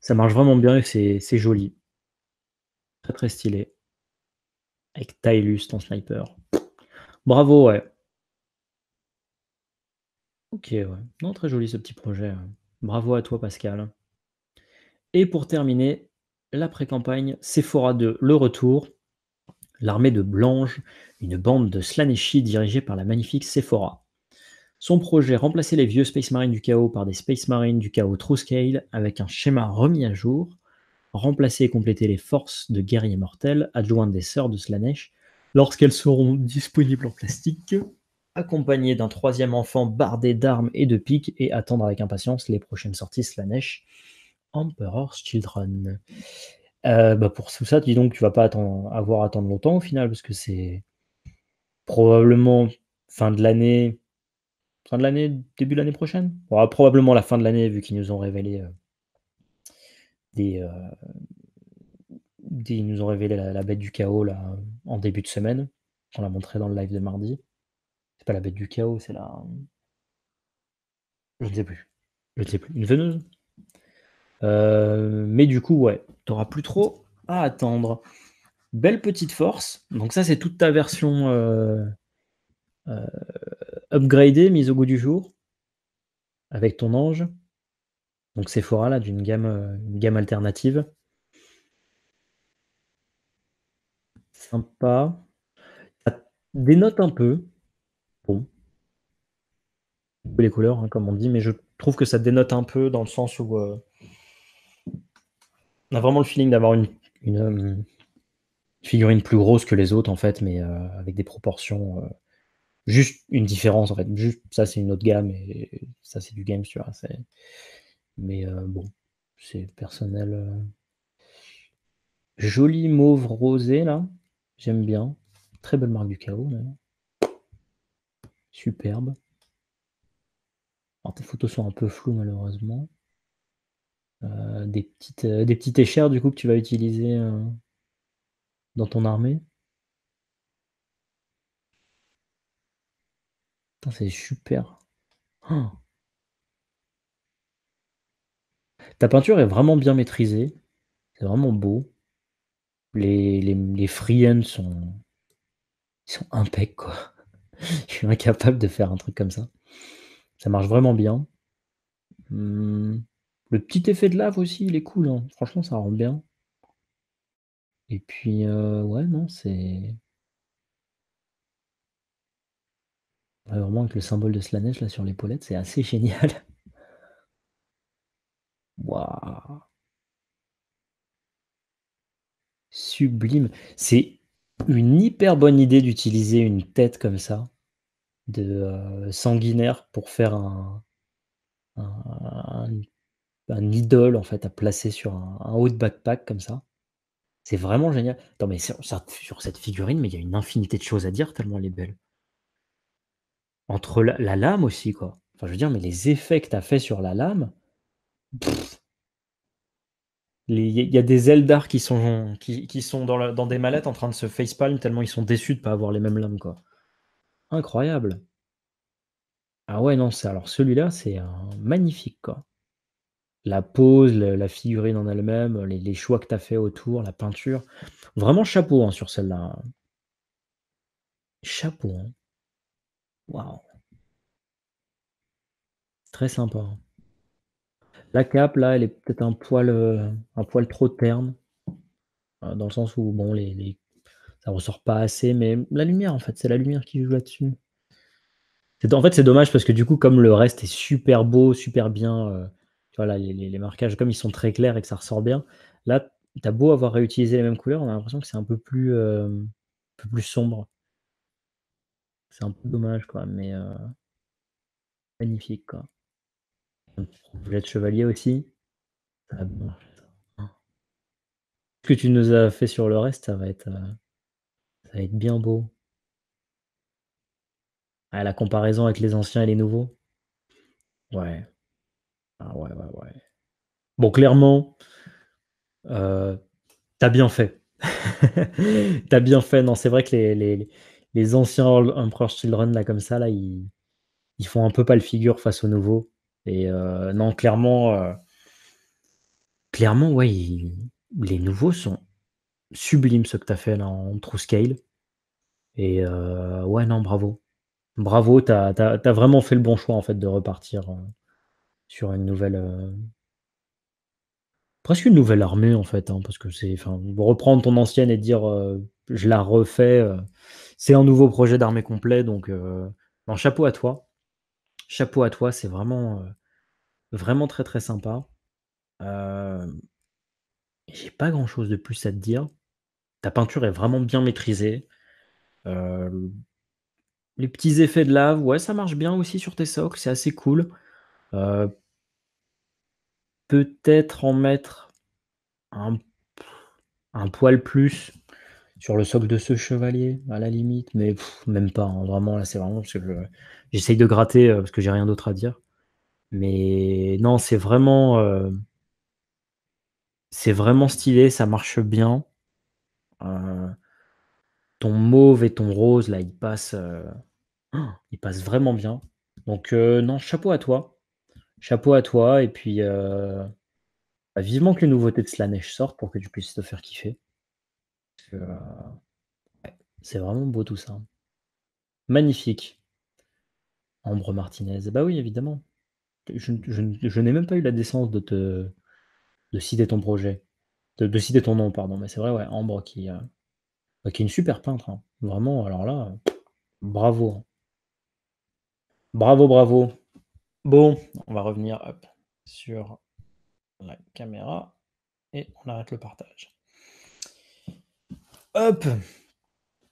Ça marche vraiment bien et c'est joli. Très très stylé. Avec Tylus, ton sniper. Bravo, ouais. Ok, ouais. Non, très joli ce petit projet. Bravo à toi, Pascal. Et pour terminer, l'après-campagne, Sephora 2, le retour. L'armée de Blanche, une bande de Slaneshi dirigée par la magnifique Sephora. Son projet remplacer les vieux Space Marines du chaos par des Space Marines du chaos True Scale avec un schéma remis à jour, remplacer et compléter les forces de guerriers mortels adjointes des sœurs de Slanesh lorsqu'elles seront disponibles en plastique, accompagnées d'un troisième enfant bardé d'armes et de piques et attendre avec impatience les prochaines sorties Slanesh Emperor's Children. Euh, bah, pour tout ça, dis donc, tu vas pas avoir à attendre longtemps au final, parce que c'est probablement fin de l'année, fin de l'année, début de l'année prochaine ah, Probablement la fin de l'année, vu qu'ils nous ont révélé euh, euh, des, Ils nous ont révélé la, bête du chaos là, en début de semaine. On l'a montré dans le live de mardi. C'est pas la bête du chaos, c'est la. Je ne sais plus. Je ne sais plus. Une veneuse euh, mais du coup, ouais, t'auras plus trop à attendre. Belle petite force. Donc ça, c'est toute ta version Upgradé, mise au goût du jour, avec ton ange. Donc Sephora, là, d'une gamme, euh, une gamme alternative. Sympa. Ça dénote un peu. Bon. Les couleurs, hein, comme on dit, mais je trouve que ça dénote un peu dans le sens où euh, on a vraiment le feeling d'avoir euh, une, figurine plus grosse que les autres, en fait, mais avec des proportions Juste une différence, en fait. Juste, ça, c'est une autre gamme et ça, c'est du game, tu vois. Mais euh, bon, c'est personnel. Euh. Joli mauve rosé, là. J'aime bien. Très belle marque du chaos, Superbe. Alors, tes photos sont un peu floues, malheureusement. Euh, des, petites, des petites échères, du coup, que tu vas utiliser dans ton armée. c'est super. Oh. Ta peinture est vraiment bien maîtrisée. C'est vraiment beau. Les, les, sont, sont impeccables. quoi. Je suis incapable de faire un truc comme ça. Ça marche vraiment bien. Hmm. Le petit effet de lave aussi, il est cool. Hein. Franchement, ça rend bien. Et puis, euh, ouais, non, c'est. vraiment avec le symbole de Slanesh là sur l'épaulette, c'est assez génial. Waouh. Sublime. C'est une hyper bonne idée d'utiliser une tête comme ça, de euh, sanguinaire, pour faire un, idole en fait à placer sur un, haut de backpack comme ça. C'est vraiment génial. mais sur, sur cette figurine, mais il y a une infinité de choses à dire tellement elle est belle entre la, lame aussi, quoi. Enfin, je veux dire, mais les effets que tu as fait sur la lame, il y a des Eldar qui sont, qui, sont dans, des mallettes en train de se facepalm tellement ils sont déçus de ne pas avoir les mêmes lames, quoi. Incroyable. Ah ouais, non, c'est alors celui-là, c'est un magnifique, quoi. La pose, la, figurine en elle-même, les, choix que tu as fait autour, la peinture. Vraiment chapeau hein, sur celle-là. Chapeau. Hein. Waouh! Très sympa. La cape, là, elle est peut-être un poil, euh, un poil trop terne. Euh, dans le sens où bon les les ça ressort pas assez, mais la lumière, en fait, c'est la lumière qui joue là-dessus. en fait, c'est dommage parce que du coup, comme le reste est super beau, super bien, euh, tu vois, là, les marquages, comme ils sont très clairs et que ça ressort bien, là, t'as as beau avoir réutilisé les mêmes couleurs, on a l'impression que c'est un peu plus, un peu plus sombre. C'est un peu dommage, quoi, mais euh, magnifique, quoi. voulez être chevalier aussi. Ce que tu nous as fait sur le reste, ça va être, euh, ça être bien beau. Ah, la comparaison avec les anciens et les nouveaux. Ouais. Ah ouais, ouais, ouais. Bon, clairement, euh, t'as bien fait. t'as bien fait. Non, c'est vrai que les, les anciens Emperor's Children, là, comme ça, là, ils, font un peu pas le figure face aux nouveaux. Et euh, non, clairement, euh, clairement, ouais, les nouveaux sont sublimes, ce que tu as fait là, en True Scale. Et euh, ouais, non, bravo. Bravo, tu as, vraiment fait le bon choix, en fait, de repartir sur une nouvelle presque une nouvelle armée en fait, hein, parce que c'est enfin reprendre ton ancienne et dire je la refais, c'est un nouveau projet d'armée complet, donc euh, chapeau à toi. Chapeau à toi, c'est vraiment, euh, vraiment très très sympa. Euh, j'ai pas grand chose de plus à te dire. Ta peinture est vraiment bien maîtrisée. Euh, les petits effets de lave, ouais, ça marche bien aussi sur tes socles, c'est assez cool. Peut-être en mettre un, un poil plus sur le socle de ce chevalier, à la limite, mais même pas. Hein. Vraiment, là, c'est vraiment. J'essaye de gratter euh, parce que j'ai rien d'autre à dire. Mais non, c'est vraiment. Euh, c'est vraiment stylé, ça marche bien. Euh, ton mauve et ton rose, là, ils passent. Oh, ils passent vraiment bien. Donc, non, chapeau à toi. Chapeau à toi. Et puis, bah, vivement que les nouveautés de Slanesh sortent pour que tu puisses te faire kiffer. Euh, c'est vraiment beau tout ça. Magnifique. Ambre Martinez. Bah oui, évidemment. Je, n'ai même pas eu la décence de te de citer ton projet, de, citer ton nom, pardon. Mais c'est vrai, ouais, Ambre qui, euh, bah, qui est une super peintre. Hein. Vraiment, alors là, bravo. Hein. Bravo, bravo. Bon, on va revenir sur la caméra et on arrête le partage. Hop.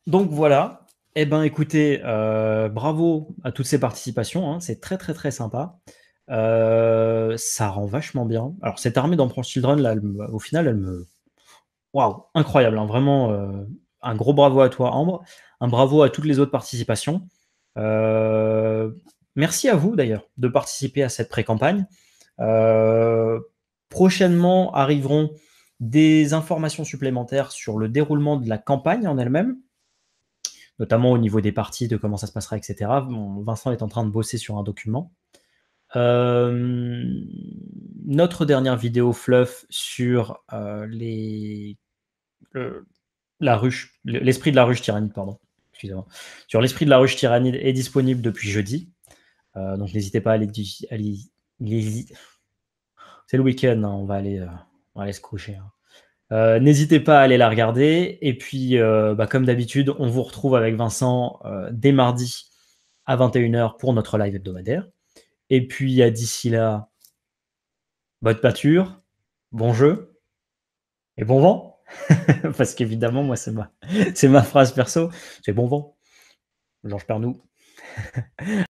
Donc voilà. Eh ben écoutez, euh, bravo à toutes ces participations. Hein. C'est très très très sympa. Euh, ça rend vachement bien. Alors cette armée d'Emperor's Children, là, au final, elle me... Waouh, incroyable. Hein. Vraiment, euh, un gros bravo à toi, Ambre. Un bravo à toutes les autres participations. merci à vous d'ailleurs de participer à cette pré-campagne. prochainement arriveront des informations supplémentaires sur le déroulement de la campagne en elle-même, notamment au niveau des parties, de comment ça se passera, etc. Vincent est en train de bosser sur un document. Euh, notre dernière vidéo fluff sur euh, les, la ruche, l'esprit de la ruche tyrannide, pardon, sur l'esprit de la ruche tyrannide est disponible depuis jeudi. Euh, donc n'hésitez pas à aller. C'est le week-end, hein, on va aller on va aller se coucher. Hein. Euh, n'hésitez pas à aller la regarder. Et puis, euh, bah, comme d'habitude, on vous retrouve avec Vincent euh, dès mardi à 21h pour notre live hebdomadaire. Et puis, à d'ici là, bonne pâture, bon jeu et bon vent. Parce qu'évidemment, moi, c'est ma, ma phrase perso. C'est bon vent. Georges Pernou.